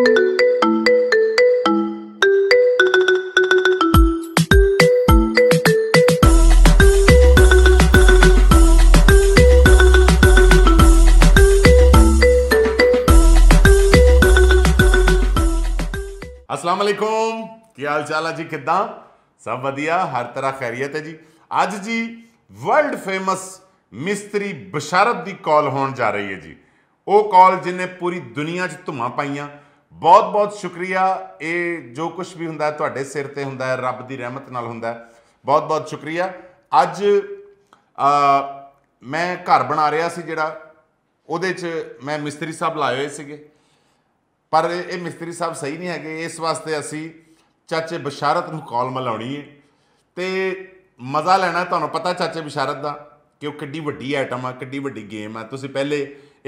ਅਸਲਾਮ ਅਲੈਕੁਮ ਕੀ ਹਾਲ ਚਾਲ ਹੈ ਜੀ ਕਿਦਾਂ ਸਭ ਵਧੀਆ ਹਰ ਤਰ੍ਹਾਂ ਖੈਰੀਅਤ ਹੈ ਜੀ ਅੱਜ ਜੀ ਵਰਲਡ ਫੇਮਸ ਮਿਸਤਰੀ ਬਸ਼ਾਰਤ ਦੀ ਕਾਲ ਹੋਣ ਜਾ ਰਹੀ ਹੈ ਜੀ ਉਹ ਕਾਲ ਜਿਨੇ ਪੂਰੀ ਦੁਨੀਆ 'ਚ ਧੁਮਾ ਪਾਈਆਂ ਬਹੁਤ-ਬਹੁਤ ਸ਼ੁਕਰੀਆ ਇਹ ਜੋ ਕੁਝ ਵੀ ਹੁੰਦਾ ਤੁਹਾਡੇ ਸਿਰ ਤੇ ਹੁੰਦਾ ਰੱਬ ਦੀ ਰਹਿਮਤ ਨਾਲ ਹੁੰਦਾ ਬਹੁਤ-ਬਹੁਤ ਸ਼ੁਕਰੀਆ ਅੱਜ ਮੈਂ ਘਰ ਬਣਾ ਰਿਹਾ ਸੀ ਜਿਹੜਾ ਉਹਦੇ 'ਚ ਮੈਂ ਮਿਸਤਰੀ ਸਾਹਿਬ ਲਾਏ ਹੋਏ ਸੀਗੇ ਪਰ ਇਹ ਮਿਸਤਰੀ ਸਾਹਿਬ ਸਹੀ ਨਹੀਂ ਹੈਗੇ ਇਸ ਵਾਸਤੇ ਅਸੀਂ ਚਾਚੇ ਬਸ਼ਾਰਤ ਨੂੰ ਕਾਲ ਮਲਾਉਣੀ ਹੈ ਤੇ ਮਜ਼ਾ ਲੈਣਾ ਤੁਹਾਨੂੰ ਪਤਾ ਚਾਚੇ ਬਸ਼ਾਰਤ ਦਾ ਕਿ ਉਹ ਕਿੱਡੀ ਵੱਡੀ ਆਈਟਮ ਆ ਕਿੱਡੀ ਵੱਡੀ ਗੇਮ ਆ ਤੁਸੀਂ ਪਹਿਲੇ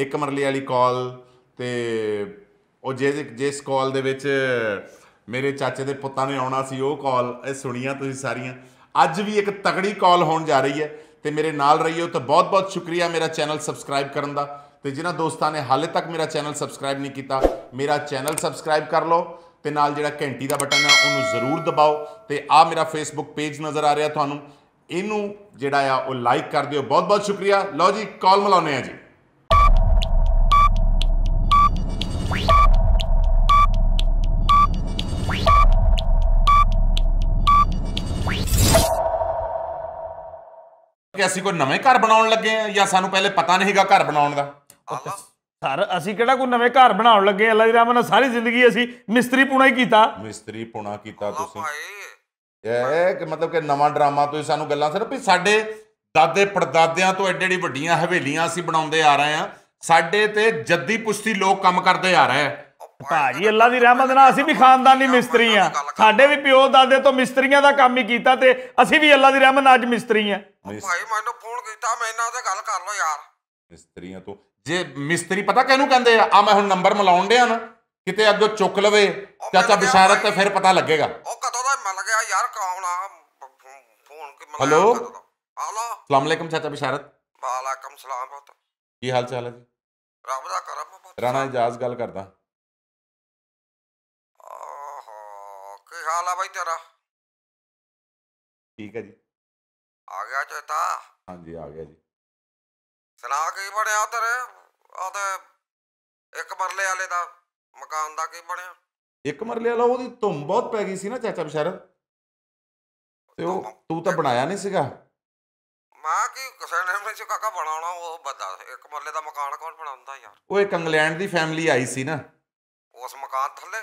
ਇੱਕ ਮਰਲੇ ਵਾਲੀ ਕਾਲ ਤੇ ਉਹ ਜਿਸ ਜਿਸ ਕਾਲ ਦੇ ਵਿੱਚ ਮੇਰੇ ਚਾਚੇ ਦੇ ਪੁੱਤਾਂ ਨੇ ਆਉਣਾ ਸੀ ਉਹ ਕਾਲ ਇਹ ਸੁਣੀਆਂ ਤੁਸੀਂ ਸਾਰੀਆਂ ਅੱਜ ਵੀ ਇੱਕ ਤਗੜੀ ਕਾਲ ਹੋਣ ਜਾ ਰਹੀ ਹੈ ਤੇ ਮੇਰੇ ਨਾਲ ਰਹੀਓ ਤਾਂ ਬਹੁਤ-ਬਹੁਤ ਸ਼ੁਕਰੀਆ ਮੇਰਾ ਚੈਨਲ ਸਬਸਕ੍ਰਾਈਬ ਕਰਨ ਦਾ ਤੇ ਜਿਨ੍ਹਾਂ ਦੋਸਤਾਂ ਨੇ ਹਾਲੇ ਤੱਕ ਮੇਰਾ ਚੈਨਲ ਸਬਸਕ੍ਰਾਈਬ ਨਹੀਂ ਕੀਤਾ ਮੇਰਾ ਚੈਨਲ ਸਬਸਕ੍ਰਾਈਬ ਕਰ ਲਓ ਤੇ ਨਾਲ ਜਿਹੜਾ ਘੰਟੀ ਦਾ ਬਟਨ ਹੈ ਉਹਨੂੰ ਜ਼ਰੂਰ ਦਬਾਓ ਤੇ ਆ ਮੇਰਾ ਫੇਸਬੁੱਕ ਪੇਜ ਨਜ਼ਰ ਆ ਰਿਹਾ ਤੁਹਾਨੂੰ ਇਹਨੂੰ ਜਿਹੜਾ ਆ ਉਹ ਲਾਈਕ ਕਰ ਦਿਓ ਬਹੁਤ-ਬਹੁਤ ਸ਼ੁਕਰੀਆ ਲਓ ਜੀ ਕਾਲ ਮਲਾਉਨੇ ਆ ਜੀ ਕਿ ਅਸੀਂ ਕੋਈ ਨਵੇਂ ਘਰ ਬਣਾਉਣ ਲੱਗੇ ਆ ਜਾਂ ਸਾਨੂੰ ਪਹਿਲੇ ਪਤਾ ਨਹੀਂਗਾ ਘਰ ਬਣਾਉਣ ਦਾ ਸਰ ਅਸੀਂ ਕਿਹੜਾ ਕੋਈ ਨਵੇਂ ਘਰ ਬਣਾਉਣ ਲੱਗੇ ਅੱਲਾ ਦੀ ਰਹਿਮਤ ਨਾਲ ਸਾਰੀ ਜ਼ਿੰਦਗੀ ਅਸੀਂ ਮਿਸਤਰੀ ਪੁਣਾ ਹੀ ਕੀਤਾ ਮਿਸਤਰੀ ਪੁਣਾ ਕੀਤਾ ਤੁਸੀਂ ਇਹ ਕਿ ਮਤਲਬ ਕਿ ਨਵਾਂ ਡਰਾਮਾ ਤੁਸੀਂ ਸਾਨੂੰ ਗੱਲਾਂ ਸਿਰਫ ਵੀ ਸਾਡੇ ਦਾਦੇ ਪੜਦਾਦਿਆਂ ਤੋਂ ਐਡੇ ਐਡੀ ਵੱਡੀਆਂ ਹਵੇਲੀਆਂ ਅਸੀਂ ਬਣਾਉਂਦੇ ਆ ਰਹੇ ਆ ਸਾਡੇ ਤੇ ਜੱਦੀ ਪੁਸ਼ਤੀ ਲੋਕ ਕੰਮ ਕਰਦੇ ਆ ਰਹੇ ਆ ਭਾਜੀ ਅੱਲਾ ਦੀ ਰਹਿਮਤ ਨਾਲ ਅਸੀਂ ਵੀ ਖਾਨਦਾਨੀ ਮਿਸਤਰੀ ਆ ਸਾਡੇ ਵੀ ਪਿਓ ਦਾਦੇ ਤੋਂ ਮਿਸਤਰੀਆਂ ਦਾ ਕੰਮ ਹੀ ਕੀਤਾ ਤੇ ਅਸੀਂ ਵੀ ਅੱਲਾ ਦੀ ਰਹਿਮਤ ਨਾਲ ਅੱਜ ਮਿਸਤਰੀ ਆ ਭਾਈ ਮੈਨੂੰ ਫੋਨ ਕੀਤਾ ਮੈਂ ਇਹਨਾਂ ਨਾਲ ਗੱਲ ਕਰ ਲਓ ਯਾਰ ਮਿਸਤਰੀਆਂ ਤੋਂ ਜੇ ਮਿਸਤਰੀ ਪਤਾ ਕਿਹਨੂੰ ਕਹਿੰਦੇ ਆ ਆ ਮੈਂ ਹੁਣ ਨੰਬਰ ਮਲਾਉਣ ਡਿਆ ਨਾ ਕਿਤੇ ਅੱਗੇ ਚੁੱਕ ਲਵੇ ਚਾਚਾ ਬਿਸ਼ਾਰਤ ਤੇ ਫਿਰ ਪਤਾ ਲੱਗੇਗਾ ਉਹ ਕਦੋਂ ਦਾ ਮਿਲ ਗਿਆ ਯਾਰ ਕੌਣ ਆ ਫੋਨ ਕਿ ਮਿਲ ਹਲੋ ਹਲੋ ਅਸਲਾਮ ਅਲੈਕਮ ਚਾਚਾ ਬਿਸ਼ਾਰਤ ਵਾਲੇਕਮ ਸਲਾਮ ਕੀ ਹਾਲ ਚਾਲ ਹੈ ਜੀ ਰੱਬ ਦਾ ਕਰਮ ਰਾਣਾ ਇਜਾਜ਼ ਗੱਲ ਕਰਦਾ ਕੀ ਹਾਲ ਆ ਬਾਈ ਤੇਰਾ ਠੀਕ ਹੈ ਜੀ ਆ ਗਿਆ ਚੇਤਾ ਹਾਂਜੀ ਆ ਗਿਆ ਜੀ ਸਲਾਹ ਕੀ ਬਣਿਆ ਤੇਰੇ ਆ ਤੇ ਇੱਕ ਮਰਲੇ ਵਾਲੇ ਦਾ ਮਕਾਨ ਦਾ ਕੀ ਬਣਿਆ ਇੱਕ ਮਰਲੇ ਵਾਲਾ ਉਹਦੀ ਧੁੰਮ ਬਹੁਤ ਪੈ ਗਈ ਸੀ ਨਾ ਚਾਚਾ ਬਸ਼ਰ ਤੇ ਉਹ ਤੂੰ ਤਾਂ ਬਣਾਇਆ ਨਹੀਂ ਸੀਗਾ ਮਾਂ ਕੀ ਕਿਸੇ ਨੇ ਮੈਨੂੰ ਕਾਕਾ ਬਣਾਉਣਾ ਉਹ ਬੰਦਾ ਇੱਕ ਮਰਲੇ ਦਾ ਮਕਾਨ ਕੌਣ ਬਣਾਉਂਦਾ ਯਾਰ ਉਹ ਇੱਕ ਇੰਗਲੈਂਡ ਦੀ ਫੈਮਿਲੀ ਆਈ ਸੀ ਨਾ ਉਸ ਮਕਾਨ ਥੱਲੇ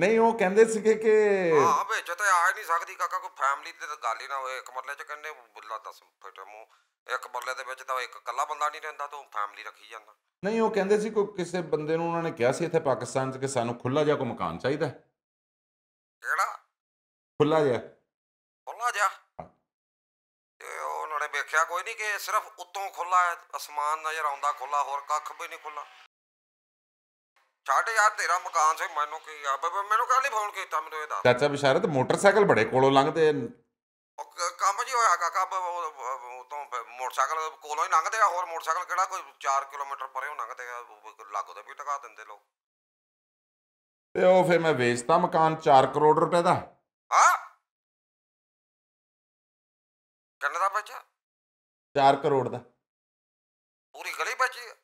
ਨਹੀਂ ਉਹ ਕਹਿੰਦੇ ਸੀਗੇ ਕਿ ਹਾਂ ਬੇ ਤਾਂ ਆ ਨਹੀਂ ਸਕਦੀ ਕਾਕਾ ਕੋਈ ਫੈਮਲੀ ਤੇ ਗੱਲ ਹੀ ਨਾ ਹੋਏ ਇੱਕ ਮਰਲੇ ਚ ਕਹਿੰਦੇ ਬੁੱਲਾ ਦੱਸ ਫੇਟੇ ਮੂੰ ਇੱਕ ਮਰਲੇ ਦੇ ਵਿੱਚ ਤਾਂ ਇੱਕ ਕੱਲਾ ਬੰਦਾ ਨਹੀਂ ਰਹਿੰਦਾ ਤੂੰ ਫੈਮਲੀ ਰੱਖੀ ਜਾਂਦਾ ਨਹੀਂ ਉਹ ਕਹਿੰਦੇ ਸੀ ਕੋਈ ਕਿਸੇ ਬੰਦੇ ਨੂੰ ਉਹਨਾਂ ਨੇ ਕਿਹਾ ਸੀ ਇੱਥੇ ਪਾਕਿਸਤਾਨ 'ਚ ਕਿ ਸਾਨੂੰ ਖੁੱਲਾ ਜਿਹਾ ਕੋਈ ਮਕਾਨ ਚਾਹੀਦਾ ਕਿਹੜਾ ਖੁੱਲਾ ਜਿਹਾ ਖੁੱਲਾ ਜਿਹਾ ਤੇ ਉਹਨਾਂ ਨੇ ਵੇਖਿਆ ਕੋਈ ਨਹੀਂ ਕਿ ਸਿਰਫ ਉੱਤੋਂ ਖੁੱਲਾ ਅਸਮਾਨ ਨਜ਼ਰ ਆਉਂਦਾ ਖੁੱਲਾ ਹੋਰ ਕੱਖ ਵੀ ਨਹੀਂ ਖੁੱਲਾ ਸਾਡੇ ਯਾਰ ਤੇਰਾ ਮਕਾਨ ਸੇ ਮੈਨੂੰ ਕੀ ਆ ਬਾਬਾ ਮੈਨੂੰ ਕੱਲ ਹੀ ਫੋਨ ਕੀਤਾ ਮੈਨੂੰ ਇਹ ਦੱਸ ਚਾਚਾ ਬਿਸ਼ਾਰਤ ਮੋਟਰਸਾਈਕਲ ਬੜੇ ਕੋਲੋਂ ਲੰਘਦੇ ਕੰਮ ਜੀ ਹੋਇਆ ਕਾਕਾ ਬ- ਉਹ- ਤੋਂ ਮੋਟਰਸਾਈਕਲ ਕੋਲੋਂ ਹੀ ਲੰਘਦੇ ਆ ਹੋਰ ਮੋਟਰਸਾਈਕਲ ਕਿਹੜਾ ਕੋਈ 4 ਕਿਲੋਮੀਟਰ ਪਰੇ ਹੋਣਾ ਲੰਘਦੇ ਆ ਤੇ ਵੀ ਟਕਾ ਦਿੰਦੇ ਲੋਕ ਤੇ ਉਹ ਫੇ ਮੈਂ ਵੇਚਤਾ ਮਕਾਨ 4 ਕਰੋੜ ਰੁਪਏ ਦਾ ਹਾਂ ਕਿੰਨਾ ਦਾ ਬੱਚਾ 4 ਕਰੋੜ ਦਾ ਪੂਰੀ ਗਲੀ ਬੱਚੀ ਆ।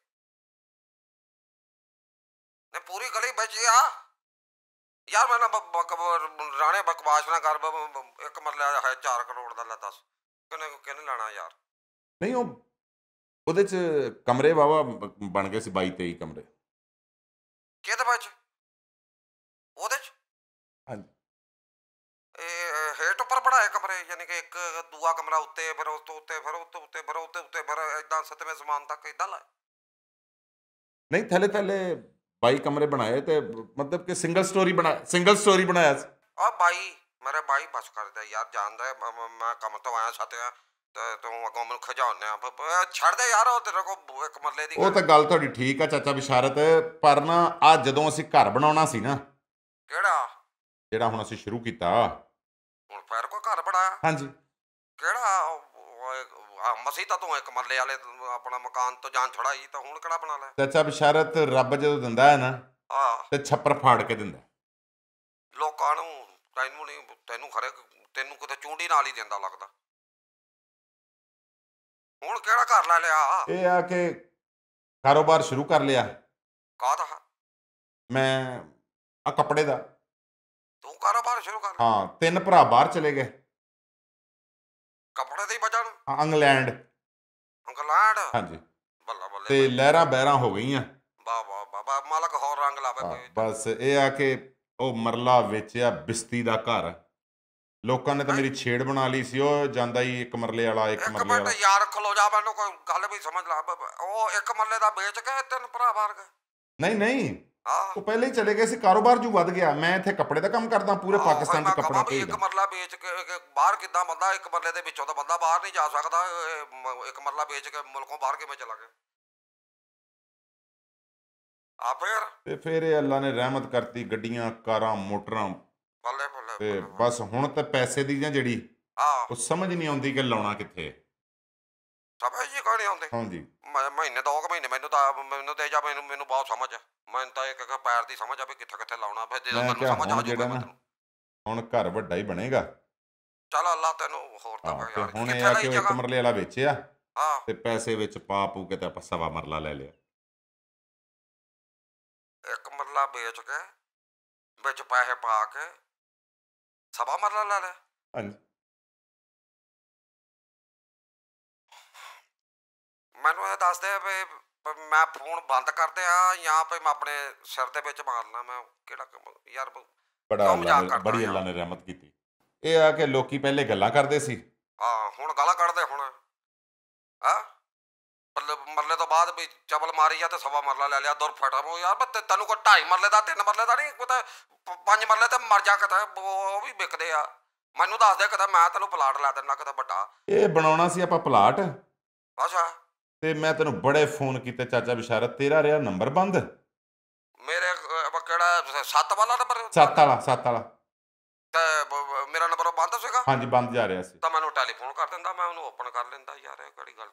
ਪੂਰੀ ਗਲੀ ਵਿੱਚ ਆ ਯਾਰ ਮੈਂ ਨਾ ਰਾਣੇ ਬਕਵਾਸ ਨਾ ਕਰ ਬ- ਬ- ਇੱਕ ਮਰਲਾ ਹੈ 4 ਕਰੋੜ ਦਾ ਲੈ ਦੱਸ ਕਿਨੇ ਕਿਨੇ ਲੈਣਾ ਯਾਰ ਨਹੀਂ ਉਹ ਉਹਦੇ ਚ ਕਮਰੇ ਬਾਬਾ ਬਣ ਗਏ ਸੀ 22 23 ਕਮਰੇ ਕਿਹਦੇ ਵਿੱਚ ਉਹਦੇ ਚ ਹਾਂ ਇਹ ਹੇਟ ਉੱਪਰ ਬਣਾਏ ਕਮਰੇ ਯਾਨੀ ਕਿ ਇੱਕ ਦੂਆ ਕਮਰਾ ਉੱਤੇ ਫਿਰ ਉਸ ਤੋਂ ਉੱਤੇ ਫਿਰ ਉਸ ਤੋਂ ਉੱਤੇ ਫਿਰ ਉਸ ਤੋਂ ਉੱਤੇ ਫਿਰ ਇਦਾਂ ਸਤਵੇਂ ਸਮਾਨ ਤੱਕ ਇਦਾਂ ਲਾਏ ਨਹੀਂ ਥੱਲੇ ਥੱਲੇ ਬਾਈ ਕਮਰੇ ਬਣਾਏ ਤੇ ਮਤਲਬ ਕਿ ਸਿੰਗਲ ਸਟੋਰੀ ਬਣਾ ਸਿੰਗਲ ਸਟੋਰੀ ਬਣਾਇਆ ਸੀ ਆ ਬਾਈ ਮੇਰਾ ਬਾਈ ਬਸ ਕਰਦਾ ਯਾਰ ਜਾਣਦਾ ਮੈਂ ਕੰਮ ਤੋਂ ਆਇਆ ਤੇ ਤੂੰ ਅਗੋਂ ਮੈਨੂੰ ਖਜਾਉਣਾ ਛੱਡ ਦੇ ਯਾਰ ਉਹ ਤੇਰੇ ਕੋ ਇੱਕ ਮਰਲੇ ਦੀ ਉਹ ਤਾਂ ਗੱਲ ਤੁਹਾਡੀ ਠੀਕ ਆ ਚਾਚਾ ਬਿਸ਼ਾਰਤ ਪਰ ਨਾ ਆ ਜਦੋਂ ਅਸੀਂ ਘਰ ਬਣਾਉਣਾ ਸੀ ਨਾ ਕਿਹੜਾ ਜਿਹੜਾ ਹੁਣ ਅਸੀਂ ਸ਼ੁਰੂ ਕੀਤਾ ਹੁਣ ਫੇਰ ਕੋ ਘਰ ਬਣਾਇਆ ਹਾਂਜੀ ਕਿਹੜਾ ਮਸੀਤਾ ਤੋਂ ਇੱਕ ਮੱਲੇ ਵਾਲੇ ਆਪਣਾ ਮਕਾਨ ਤੋਂ ਜਾਨ ਛੜਾਈ ਤਾਂ ਹੁਣ ਕਿਹੜਾ ਬਣਾ ਲੈ ਚਾਚਾ ਬਿਸ਼ਰਤ ਰੱਬ ਜਦੋਂ ਦਿੰਦਾ ਹੈ ਨਾ ਹਾਂ ਤੇ ਛੱਪਰ ਫਾੜ ਕੇ ਦਿੰਦਾ ਲੋਕਾਂ ਨੂੰ ਤੈਨੂੰ ਨਹੀਂ ਤੈਨੂੰ ਖਰੇ ਤੈਨੂੰ ਕਿਤੇ ਚੂੰਡੀ ਨਾਲ ਹੀ ਦਿੰਦਾ ਲੱਗਦਾ ਹੁਣ ਕਿਹੜਾ ਘਰ ਲੈ ਲਿਆ ਇਹ ਆ ਕਿ ਕਾਰੋਬਾਰ ਸ਼ੁਰੂ ਕਰ ਲਿਆ ਕਾਹਦਾ ਮੈਂ ਆ ਕੱਪੜੇ ਦਾ ਤੂੰ ਕਾਰੋਬਾਰ ਸ਼ੁਰੂ ਕਰ ਹਾਂ ਤਿੰਨ ਭਰਾ ਬਾਹਰ ਚਲੇ ਗਏ ਕਪੜੇ ਤੇ ਹੀ ਬਚਣ ਇੰਗਲੈਂਡ ਇੰਗਲੈਂਡ ਹਾਂਜੀ ਬੱਲਾ ਬੱਲੇ ਤੇ ਲਹਿਰਾਂ ਬਹਿਰਾਂ ਹੋ ਗਈਆਂ ਵਾ ਵਾ ਵਾ ਵਾ ਮਾਲਕ ਹੋਰ ਰੰਗ ਲਾਵੇ ਬਸ ਇਹ ਆ ਕੇ ਉਹ ਮਰਲਾ ਵੇਚਿਆ ਬਿਸਤੀ ਦਾ ਘਰ ਲੋਕਾਂ ਨੇ ਤਾਂ ਮੇਰੀ ਛੇੜ ਬਣਾ ਲਈ ਸੀ ਉਹ ਜਾਂਦਾ ਹੀ ਇੱਕ ਮਰਲੇ ਵਾਲਾ ਇੱਕ ਮਰਲੇ ਵਾਲਾ ਇੱਕ ਯਾਰ ਖਲੋ ਜਾ ਮੈਨੂੰ ਕੋਈ ਗੱਲ ਵੀ ਸਮਝ ਲਾ ਉਹ ਇੱਕ ਮਰਲੇ ਦਾ ਵੇਚ ਕੇ ਤਿੰਨ ਭਰਾ ਵਰਗ ਨਹੀਂ ਨਹੀਂ ਉਹ ਪਹਿਲੇ ਹੀ ਚਲੇ ਗਏ ਸੀ ਕਾਰੋਬਾਰ ਜੂ ਵੱਧ ਗਿਆ ਮੈਂ ਇੱਥੇ ਕੱਪੜੇ ਦਾ ਕੰਮ ਕਰਦਾ ਪੂਰੇ ਪਾਕਿਸਤਾਨ ਦੇ ਕੱਪੜੇ ਭੇਜਦਾ ਇੱਕ ਮਰਲਾ ਵੇਚ ਕੇ ਬਾਹਰ ਕਿੱਦਾਂ ਬੰਦਾ ਇੱਕ ਮਰਲੇ ਦੇ ਵਿੱਚੋਂ ਤਾਂ ਬੰਦਾ ਬਾਹਰ ਨਹੀਂ ਜਾ ਸਕਦਾ ਇੱਕ ਮਰਲਾ ਵੇਚ ਕੇ ਮੁਲਕੋਂ ਬਾਹਰ ਕਿਵੇਂ ਚਲਾ ਗਿਆ ਆ ਫਿਰ ਤੇ ਫਿਰ ਇਹ ਅੱਲਾ ਨੇ ਰਹਿਮਤ ਕਰਤੀ ਗੱਡੀਆਂ ਕਾਰਾਂ ਮੋਟਰਾਂ ਬੱਲੇ ਬੱਲੇ ਤੇ ਬਸ ਹੁਣ ਤਾਂ ਪੈਸੇ ਦੀ ਜਾਂ ਜਿਹੜੀ ਉਹ ਸਮਝ ਨਹੀਂ ਆਉਂਦੀ ਕਿ ਲਾਉਣਾ ਕਿੱਥੇ ਸਮਝ ਹੀ ਕੋਈ ਨਹੀਂ ਆਉਂਦੀ ਹਾਂਜੀ ਮੈਂ ਮਹੀਨੇ ਦੋ ਕੁ ਮਹੀਨੇ ਮੈਨੂੰ ਤਾਂ ਮੈਨੂੰ ਤੇ ਜਾ ਮੈਨੂੰ ਮੈਨੂੰ ਬਹੁਤ ਸਮਝ ਆ ਮੈਨੂੰ ਤਾਂ ਇੱਕ ਇੱਕ ਪੈਰ ਦੀ ਸਮਝ ਆ ਵੀ ਕਿੱਥੇ ਕਿੱਥੇ ਲਾਉਣਾ ਫਿਰ ਜੇ ਮੈਂ ਸਮਝ ਆ ਜੂਗਾ ਜਿਹੜਾ ਮੈਨੂੰ ਹੁਣ ਘਰ ਵੱਡਾ ਹੀ ਬਣੇਗਾ ਚਲ ਅੱਲਾ ਤੈਨੂੰ ਹੋਰ ਤਾਂ ਹਾਂ, ਯਾਰ ਹੁਣ ਇਹ ਆ ਕਿ ਇੱਕ ਮਰਲੇ ਵਾਲਾ ਵੇਚਿਆ ਹਾਂ ਤੇ ਪੈਸੇ ਵਿੱਚ ਪਾ ਪੂ ਕੇ ਤੇ ਆਪਾਂ ਸਵਾ ਮਰਲਾ ਲੈ ਲਿਆ ਇੱਕ ਮਰਲਾ ਵੇਚ ਕੇ ਵਿੱਚ ਪੈਸੇ ਪਾ ਕੇ ਸਵਾ ਮਰਲਾ ਲੈ ਲਿਆ ਹਾਂਜੀ ਮੈਨੂੰ ਇਹ ਦੱਸ ਦੇ ਵੀ ਮੈਂ ਫੋਨ ਬੰਦ ਕਰ ਦਿਆਂ ਜਾਂ ਫੇ ਮੈਂ ਆਪਣੇ ਸਿਰ ਦੇ ਵਿੱਚ ਮਾਰ ਲਾਂ ਮੈਂ ਕਿਹੜਾ ਕੰਮ ਯਾਰ ਬੜਾ ਕਰਦਾ ਬੜੀ ਅੱਲਾ ਨੇ ਰਹਿਮਤ ਕੀਤੀ ਇਹ ਆ ਕਿ ਲੋਕੀ ਪਹਿਲੇ ਗੱਲਾਂ ਕਰਦੇ ਸੀ ਹਾਂ ਹੁਣ ਗਾਲਾਂ ਕੱਢਦੇ ਹੁਣ ਹਾਂ ਮਰਲੇ ਮਰਲੇ ਤੋਂ ਬਾਅਦ ਵੀ ਚਵਲ ਮਾਰੀ ਜਾਂ ਤੇ ਸਵਾ ਮਰਲਾ ਲੈ ਲਿਆ ਦੁਰ ਫਟਾ ਮੋ ਯਾਰ ਬੱਤੇ ਤੇ- ਤੈਨੂੰ ਕੋ ਢਾਈ ਮਰਲੇ ਦਾ ਤਿੰਨ ਮਰਲੇ ਦਾ ਨਹੀਂ ਕੋ ਤਾਂ ਪੰਜ ਮਰਲੇ ਤੇ ਮਰ ਜਾ ਕਿਤੇ ਉਹ ਵੀ ਵਿਕਦੇ ਆ ਮੈਨੂੰ ਦੱਸ ਦੇ ਕਿਤੇ ਮੈਂ ਤੈਨੂੰ ਪਲਾਟ ਲਾ ਦਿੰਦਾ ਕਿਤੇ ਵੱਡਾ ਇਹ ਬਣਾਉਣਾ ਸੀ ਆਪਾਂ ਪਲਾਟ ਅੱਛਾ ਤੇ ਮੈਂ ਤੈਨੂੰ ਬੜੇ ਫੋਨ ਕੀਤੇ ਚਾਚਾ ਬਿਸ਼ਾਰਤ ਤੇਰਾ ਰਿਆ ਨੰਬਰ ਬੰਦ ਮੇਰੇ ਅਹ, ਕਿਹੜਾ ਸੱਤ ਵਾਲਾ ਨੰਬਰ ਸੱਤ ਵਾਲਾ ਸੱਤ ਵਾਲਾ ਤੇ ਮੇਰਾ ਨੰਬਰ ਬੰਦ ਸੀਗਾ ਹਾਂਜੀ ਬੰਦ ਜਾ ਰਿਹਾ ਸੀ ਤਾਂ ਉਹ ਟੈਲੀਫੋਨ ਕਰ ਦਿੰਦਾ ਮੈਂ ਉਹਨੂੰ ਓਪਨ ਕਰ ਲੈਂਦਾ ਯਾਰ ਇਹ ਕਿਹੜੀ ਗੱਲ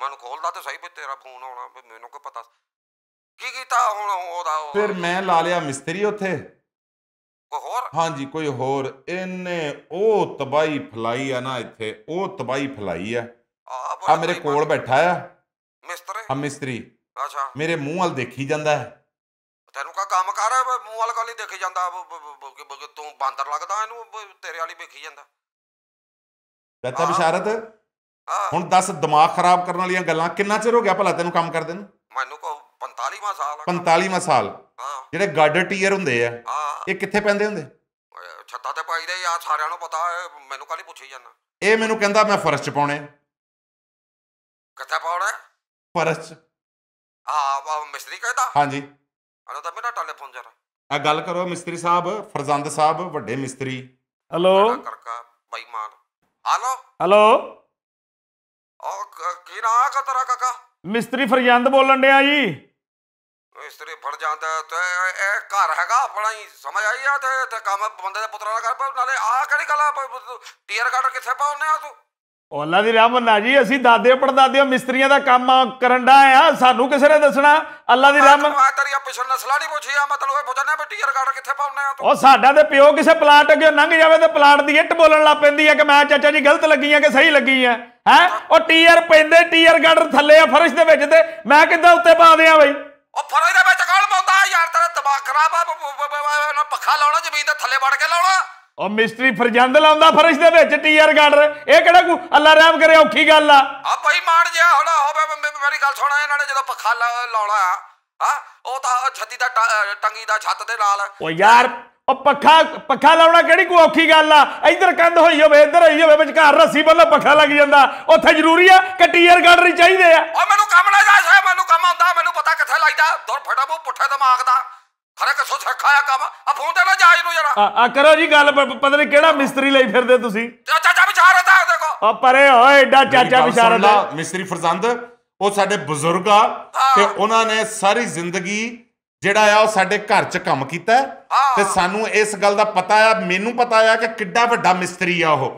ਮੈਂ ਉਹ ਖੋਲਦਾ ਤੇ ਸਹੀ ਵੀ ਤੇਰਾ ਫੋਨ ਆਉਣਾ ਵੀ ਮੈਨੂੰ ਕੋ ਪਤਾ ਕੀ ਕੀਤਾ ਹੁਣ ਉਹਦਾ ਫਿਰ ਮੈਂ ਲਾ ਲਿਆ ਮਿਸਤਰੀ ਉੱਥੇ ਕੋਈ ਹੋਰ ਹਾਂਜੀ ਕੋਈ ਹੋਰ ਇਹਨੇ ਉਹ ਤਬਾਈ ਫਲਾਈ ਆ ਨਾ ਇੱਥੇ ਉਹ ਤਬਾਈ ਫਲਾਈ ਆ ਆ ਆ ਮੇਰੇ ਕੋਲ ਬੈਠਾ ਆ ਮਿਸਤਰੀ ਹਾਂ ਮਿਸਤਰੀ ਅੱਛਾ ਮੇਰੇ ਮੂੰਹ ਵੱਲ ਦੇਖੀ ਜਾਂਦਾ ਹੈ ਤੈਨੂੰ ਕਾ ਕੰਮ ਕਰ ਮੂੰਹ ਵਾਲ ਕਾਲੀ ਦੇਖੀ ਜਾਂਦਾ ਤੂੰ ਬਾਂਦਰ ਲੱਗਦਾ ਇਹਨੂੰ ਤੇਰੇ ਵਾਲੀ ਵੇਖੀ ਜਾਂਦਾ ਬੱਚਾ ਬਿਸ਼ਾਰਤ ਹੁਣ ਦੱਸ ਦਿਮਾਗ ਖਰਾਬ ਕਰਨ ਵਾਲੀਆਂ ਗੱਲਾਂ ਕਿੰਨਾ ਚਿਰ ਹੋ ਗਿਆ ਭਲਾ ਤੈਨੂੰ ਕੰਮ ਕਰਦੇ ਨੂੰ ਮੈਨੂੰ ਕੋ 45ਵਾਂ ਸਾਲ 45ਵਾਂ ਸਾਲ ਜਿਹੜੇ ਗਾਰਡਰ ਟੀਅਰ ਹੁੰਦੇ ਆ ਇਹ ਕਿੱਥੇ ਪੈਂਦੇ ਹੁੰਦੇ ਛੱਤਾਂ ਤੇ ਪਾਈਦੇ ਆ ਸਾਰਿਆਂ ਨੂੰ ਪਤਾ ਮੈਨੂੰ ਕਾਲੀ ਪੁੱਛੀ ਜਾਂਦਾ ਇਹ ਮੈਨੂੰ ਕਹਿੰਦਾ ਮੈਂ ਫਰਸ਼ ਚ ਪਾਉਣੇ ਕਿੱਥੇ ਪਾਉਣਾ ਚ ਆ ਮਿਸਤਰੀ ਕਹਿੰਦਾ ਹਾਂਜੀ ਹਲੋ ਤਾਂ ਮੇਰਾ ਟੈਲੀਫੋਨ ਜਰਾ ਆ ਗੱਲ ਕਰੋ ਮਿਸਤਰੀ ਸਾਹਿਬ ਫਰਜ਼ੰਦ ਸਾਹਿਬ ਵੱਡੇ ਮਿਸਤਰੀ ਹਲੋ ਬੜਾ ਕਰਕਾ ਬੇਈਮਾਨ ਹਲੋ ਹਲੋ ਉਹ ਕੀ ਨਾ ਕਾ ਤਰਾ ਕਾਕਾ ਮਿਸਤਰੀ ਫਰਜੰਦ ਬੋਲਣ ਡਿਆ ਜੀ ਮਿਸਤਰੀ ਫੜ ਜਾਂਦਾ ਤੇ ਇਹ- ਘਰ ਹੈਗਾ ਆਪਣਾ ਹੀ ਸਮਝ ਆਈ ਆ ਤੇ ਤੇ ਕੰਮ ਬੰਦੇ ਦੇ ਪੁੱਤਰਾਂ ਨਾਲ ਕਰ ਪਰ ਨਾਲੇ ਆ ਕਿਹੜੀ ਗੱਲ ਆ ਟੀਅਰ ਕੱਟ ਕਿੱਥੇ ਪਾਉਨੇ ਆ ਤੂੰ ਉਹ ਅੱਲਾ ਦੀ ਰਹਿਮਤ ਨਾ ਜੀ ਅਸੀਂ ਦਾਦੇ ਪੜਦਾਦੇ ਮਿਸਤਰੀਆਂ ਦਾ ਕੰਮ ਕਰਨ ਦਾ ਆ ਸਾਨੂੰ ਕਿਸੇ ਨੇ ਦੱਸਣਾ ਅੱਲਾ ਦੀ ਰਹਿਮਤ ਮੈਂ ਤੇਰੀ ਪਿਛਲ ਨਸਲਾ ਨਹੀਂ ਪੁੱਛੀ ਆ ਮਤਲਬ ਇਹ ਪੁੱਛਣਾ ਵੀ ਟੀਅਰ ਕਿੱਥੇ ਪਾਉਣਾ ਆ ਤੂੰ ਉਹ ਸਾਡਾ ਤੇ ਪਿਓ ਕਿਸੇ ਪਲਾਟ ਅੱਗੇ ਲੰਘ ਜਾਵੇ ਤੇ ਪਲਾਟ ਦੀ ਇੱਟ ਬੋਲਣ ਲੱਗ ਪੈਂਦੀ ਆ ਕਿ ਮੈਂ ਚਾਚਾ ਜੀ ਗਲਤ ਲੱਗੀ ਆ ਕਿ ਸਹੀ ਲੱਗੀ ਆ ਹੈ ਉਹ ਟੀਅਰ ਪੈਂਦੇ ਟੀਅਰ ਗਾਰਡ ਥੱਲੇ ਆ ਫਰਸ਼ ਦੇ ਵਿੱਚ ਤੇ ਮੈਂ ਕਿੱਦਾਂ ਉੱਤੇ ਪਾ ਦਿਆਂ ਬਈ ਉਹ ਫਰਸ਼ ਦੇ ਵਿੱਚ ਕੌਣ ਪਾਉਂਦਾ ਯਾਰ ਤੇਰਾ ਦਿਮਾਗ ਖਰਾਬ ਆ ਪੱਖਾ ਲਾਉਣਾ ਜ਼ਮੀਨ ਦੇ ਥੱਲੇ ਵੜ ਕੇ ਲਾਉਣਾ ਉਹ ਮਿਸਟਰੀ ਫਰਜੰਦ ਲਾਉਂਦਾ ਫਰਸ਼ ਦੇ ਵਿੱਚ ਟੀਆਰ ਗਾਰਡਰ ਇਹ ਕਿਹੜਾ ਕੋ ਅੱਲਾ ਰਹਿਮ ਕਰੇ ਔਖੀ ਗੱਲ ਆ ਆ ਭਾਈ ਮਾਰ ਜਿਆ ਹੌਲਾ ਹੋਵੇ ਮੇਰੀ ਗੱਲ ਸੁਣਾ ਇਹਨਾਂ ਨੇ ਜਦੋਂ ਪੱਖਾ ਲਾਉਣਾ ਆ ਉਹ ਤਾਂ ਛੱਤੀ ਦਾ ਟੰਗੀ ਦਾ ਛੱਤ ਦੇ ਨਾਲ ਉਹ ਯਾਰ ਉਹ ਪੱਖਾ ਪੱਖਾ ਲਾਉਣਾ ਕਿਹੜੀ ਕੋ ਔਖੀ ਗੱਲ ਆ ਇਧਰ ਕੰਧ ਹੋਈ ਹੋਵੇ ਇਧਰ ਹੋਈ ਹੋਵੇ ਵਿਚਕਾਰ ਰੱਸੀ ਵੱਲੋਂ ਪੱਖਾ ਲੱਗ ਜਾਂਦਾ ਉੱਥੇ ਜ਼ਰੂਰੀ ਆ ਕਿ ਟੀਆਰ ਗਾਰਡਰ ਹੀ ਚਾਹੀਦੇ ਆ ਓ ਮੈਨੂੰ ਕੰਮ ਨਾ ਜਾ ਸਾਹਿਬ ਮੈਨੂੰ ਕੰਮ ਆਉਂਦਾ ਮੈਨੂੰ ਪਤਾ ਕਿੱਥੇ ਲੱਗਦਾ ਦੁਰ ਫਟਾ ਬੋ ਪੁੱਠੇ ਦਿਮਾਗ ਦਾ ਖਰਾ ਕਸੋ ਸਖਾਇਆ ਕੰਮ ਆ ਫੋਨ ਤੇ ਨਾ ਜਾਇ ਨੂੰ ਜਰਾ ਆ ਕਰੋ ਜੀ ਗੱਲ ਪਤਾ ਨਹੀਂ ਕਿਹੜਾ ਮਿਸਤਰੀ ਲਈ ਫਿਰਦੇ ਤੁਸੀਂ ਚਾਚਾ ਵਿਚਾਰਾ ਤਾਂ ਦੇਖੋ ਆ ਪਰੇ ਓਏ ਐਡਾ ਚਾਚਾ ਵਿਚਾਰਾ ਮਿਸਤਰੀ ਫਰਜ਼ੰਦ ਉਹ ਸਾਡੇ ਬਜ਼ੁਰਗ ਆ ਤੇ ਉਹਨਾਂ ਨੇ ਸਾਰੀ ਜ਼ਿੰਦਗੀ ਜਿਹੜਾ ਆ ਉਹ ਸਾਡੇ ਘਰ 'ਚ ਕੰਮ ਕੀਤਾ ਤੇ ਸਾਨੂੰ ਇਸ ਗੱਲ ਦਾ ਪਤਾ ਆ ਮੈਨੂੰ ਪਤਾ ਆ ਕਿ ਕਿੱਡਾ ਵੱਡਾ ਮਿਸਤਰੀ ਆ ਉਹ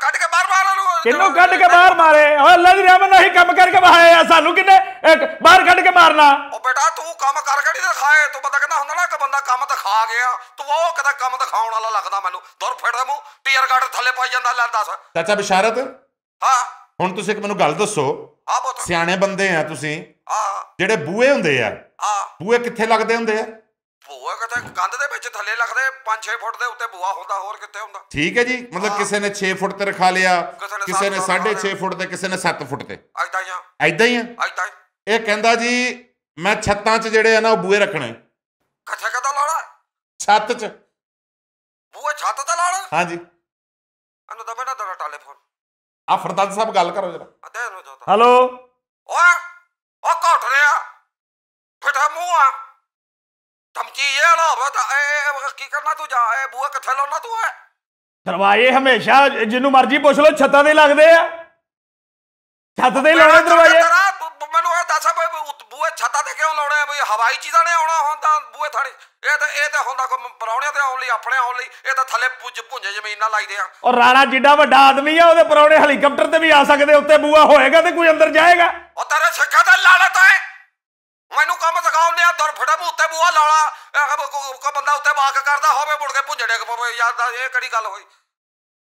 ਕੱਢ ਕੇ ਬਾਹਰ ਮਾਰੋ ਕਿੰਨੂੰ ਕੱਢ ਕੇ ਬਾਹਰ ਮਾਰੇ ਓਏ ਅੱਲਾ ਦੀ ਰਹਿਮਤ ਨਾਲ ਹੀ ਕੰਮ ਕਰਕੇ ਬਾਹਰ ਆ ਸਾਨੂੰ ਕਿੰਨੇ ਬਾਹਰ ਕੱਢ ਕੇ ਮਾਰਨਾ ਓ ਬੇਟਾ ਤੂੰ ਕੰਮ ਕਰਕੇ ਨਹੀਂ ਦਿਖਾਏ ਤੂੰ ਪਤਾ ਕਹਿੰਦਾ ਹੁੰਦਾ ਨਾ ਕਿ ਬੰਦਾ ਕੰਮ ਦਿਖਾ ਗਿਆ ਤੂੰ ਉਹ ਕਦਾ ਕੰਮ ਦਿਖਾਉਣ ਵਾਲਾ ਲੱਗਦਾ ਮੈਨੂੰ ਦੁਰ ਫੇੜ ਦੇ ਮੂੰਹ ਟੀਅਰ ਗਾਰਡ ਥੱਲੇ ਪਾਈ ਜਾਂਦਾ ਲੈ ਦੱਸ ਚਾਚਾ ਬਿਸ਼ਾਰਤ ਹਾਂ ਹੁਣ ਤੁਸੀਂ ਇੱਕ ਮੈਨੂੰ ਗੱਲ ਦੱਸੋ ਸਿਆਣੇ ਬੰਦੇ ਆ ਤੁਸੀਂ ਜਿਹੜੇ ਬੂਏ ਹੁੰਦੇ ਆ ਬੂਏ ਕਿੱਥੇ ਲੱਗਦੇ ਹੁੰਦੇ ਆ ਬੂਏ ਕਿਤੇ ਕੰਧ ਦੇ ਵਿੱਚ ਥੱਲੇ ਲੱਗਦੇ 5-6 ਫੁੱਟ ਦੇ ਉੱਤੇ ਬੂਆ ਹੁੰਦਾ ਹੋਰ ਕਿੱਥੇ ਹੁੰਦਾ ਠੀਕ ਹੈ ਜੀ ਮਤਲਬ ਕਿਸੇ ਨੇ 6 ਫੁੱਟ ਤੇ ਰਖਾ ਲਿਆ ਕਿਸੇ ਨੇ 6.5 ਫੁੱਟ ਤੇ ਕਿਸੇ ਨੇ 7 ਫੁੱਟ ਤੇ ਐਦਾਂ ਹੀ ਆ ਐਦਾਂ ਹੀ ਆ ਐਦਾਂ ਇਹ ਕਹਿੰਦਾ ਜੀ ਮੈਂ ਛੱਤਾਂ 'ਚ ਜਿਹੜੇ ਆ ਨਾ ਉਹ ਬੂਏ ਰੱਖਣੇ ਕਿੱਥੇ ਕਦਾ ਲਾਣਾ ਛੱਤ 'ਚ ਬੂਏ ਛੱਤ ਤੇ ਲਾਣਾ ਹਾਂਜੀ ਅਨੂ ਦਬੇ ਨਾ ਦਰਾ ਟੈਲੀਫੋਨ ਆ ਫਰਦਾਦ ਸਾਹਿਬ ਗੱਲ ਕਰੋ ਜਰਾ ਹੈਲੋ ਓਏ ਉਹ ਘੁੱਟ ਰਿਹਾ ਫਟਾ ਮੂੰਹ ਆ ਧਮਕੀ ਇਹ ਲੋ ਬਤਾ ਇਹ ਕੀ ਕਰਨਾ ਤੂੰ ਜਾ ਇਹ ਬੂਆ ਕਿੱਥੇ ਲਾਉਣਾ ਤੂੰ ਐ ਦਰਵਾਜ਼ੇ ਹਮੇਸ਼ਾ ਜਿੰਨੂੰ ਮਰਜ਼ੀ ਪੁੱਛ ਲੋ ਛੱਤਾਂ ਦੇ ਲੱਗਦੇ ਆ ਛੱਤ ਦੇ ਲਾਉਣੇ ਦਰਵਾਜ਼ੇ ਮੈਨੂੰ ਇਹ ਦੱਸ ਛੱਤਾਂ ਤੇ ਕਿਉਂ ਲਾਉਣਾ ਹੈ ਬਈ ਹਵਾਈ ਚੀਜ਼ਾਂ ਨੇ ਆਉਣਾ ਤਾਂ ਬੂਏ ਥਾਣੀ ਇਹ ਤਾਂ ਇਹ ਤਾਂ ਹੁੰਦਾ ਕੋ ਪਰੌਣਿਆਂ ਤੇ ਆਉਣ ਲਈ ਆਪਣੇ ਆਉਣ ਲਈ ਇਹ ਤਾਂ ਥੱਲੇ ਪੁੱਜ ਭੁੰਜੇ ਜ਼ਮੀਨਾਂ ਲਾਈਦੇ ਆ ਔਰ ਰਾਣਾ ਜਿੱਡਾ ਵੱਡਾ ਆਦਮੀ ਆ ਉਹਦੇ ਪਰੌਣੇ ਹੈਲੀਕਾਪਟਰ ਤੇ ਵੀ ਆ ਸਕਦੇ ਉੱਤੇ ਬੂਆ ਹੋਏਗਾ ਤੇ ਕੋਈ ਅੰਦਰ ਜਾਏਗਾ ਉਹ ਤੇਰੇ ਸਿੱਖਾ ਦਾ ਲਾਲਤ ਹੈ ਮੈਨੂੰ ਕੰਮ ਸਿਖਾਉਣ ਆ ਦਰ ਫੜਾ ਮੂੰਹ ਉੱਤੇ ਬੂਆ ਲਾਲਾ ਕੋ ਬੰਦਾ ਉੱਤੇ ਵਾਕ ਕਰਦਾ ਹੋਵੇ ਮੁੜ ਕੇ ਭੁੰਜੜੇ ਪਵੇ ਯਾਰ ਦਾ ਇਹ ਕਿਹੜੀ ਗੱਲ ਹੋਈ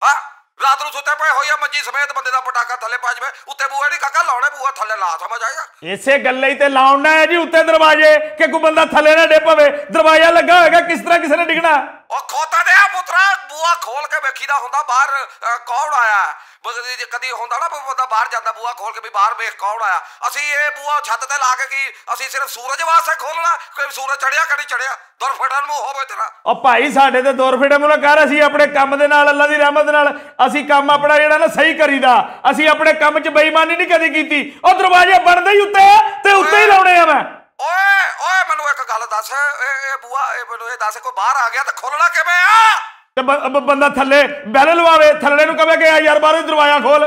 ਹਾਂ ਰਾਤ ਨੂੰ ਸੁੱਤੇ ਪਏ ਹੋਈ ਆ ਸਮੇਤ ਬੰਦੇ ਦਾ ਪਟਾਕਾ ਥੱਲੇ ਪਾ ਜਵੇ ਉੱਤੇ ਬੂਆ ਨਹੀਂ ਕਾਕਾ ਲਾਉਣੇ ਬੂਆ ਥੱਲੇ ਲਾ ਸਮਝ ਆਏਗਾ ਇਸੇ ਗੱਲੇ ਹੀ ਤੇ ਲਾਉਣਾ ਹੈ ਜੀ ਉੱਤੇ ਦਰਵਾਜ਼ੇ ਕਿ ਕੋਈ ਬੰਦਾ ਥੱਲੇ ਨਾ ਡੇ ਪਵੇ ਦਰਵਾਜ਼ਾ ਲੱਗਾ ਹੋਏਗਾ ਕਿਸ ਤਰ੍ਹਾਂ ਕਿਸੇ ਨੇ ਡਿੱਗਣਾ ਉਹ ਖੋਤਾ ਦੇ ਆ ਪੁੱਤਰਾ ਬੂਆ ਖੋਲ ਕੇ ਵੇਖੀਦਾ ਹੁੰਦਾ ਬਾਹਰ ਕੌਣ ਆਇਆ ਬਗਦੀ ਕਦੀ ਹੁੰਦਾ ਨਾ ਬੰਦਾ ਬਾਹਰ ਜਾਂਦਾ ਬੂਆ ਖੋਲ ਕੇ ਵੀ ਬਾਹਰ ਵੇਖ ਕੌਣ ਆਇਆ ਅਸੀਂ ਇਹ ਬੂਆ ਛੱਤ ਤੇ ਲਾ ਕੇ ਕੀ ਅਸੀਂ ਸਿਰਫ ਸੂਰਜ ਵਾਸਤੇ ਖੋਲਣਾ ਕੋਈ ਸੂਰਜ ਚੜਿਆ ਕਦੀ ਚੜਿਆ ਦੁਰ ਫੜਨ ਨੂੰ ਹੋਵੇ ਤੇਰਾ ਉਹ ਭਾਈ ਸਾਡੇ ਤੇ ਦੁਰ ਫਟੇ ਮੂੰਹ ਕਰ ਅਸੀਂ ਆਪਣੇ ਕੰਮ ਦੇ ਨਾਲ ਅੱਲਾ ਦੀ ਰਹਿਮਤ ਨਾਲ ਅਸੀਂ ਕੰਮ ਆਪਣਾ ਜਿਹੜਾ ਨਾ ਸਹੀ ਕਰੀਦਾ ਅਸੀਂ ਆਪਣੇ ਕੰਮ 'ਚ ਬੇਈਮਾਨੀ ਨਹੀਂ ਕਦੇ ਕੀਤੀ ਉਹ ਦਰਵਾਜ਼ੇ ਬਣਦੇ ਹੀ ਉੱਤੇ ਤੇ ਉੱਤੇ ਹੀ ਲਾਉਣੇ ਆ ਮੈਂ ਓਏ ਓਏ ਮੈਨੂੰ ਇੱਕ ਗੱਲ ਦੱਸ ਇਹ ਇਹ ਬੂਆ ਇਹ ਮੈਨੂੰ ਇਹ ਦੱਸ ਕੋਈ ਬਾਹਰ ਆ ਗਿਆ ਤਾਂ ਖੋਲਣਾ ਕਿਵੇਂ ਆ ਤੇ ਬੰਦਾ ਥੱਲੇ ਬੈਲ ਲਵਾਵੇ ਥੱਲੇ ਨੂੰ ਕਵੇ ਕਿ ਯਾਰ ਬਾਹਰੋਂ ਦਰਵਾਜ਼ਾ ਖੋਲ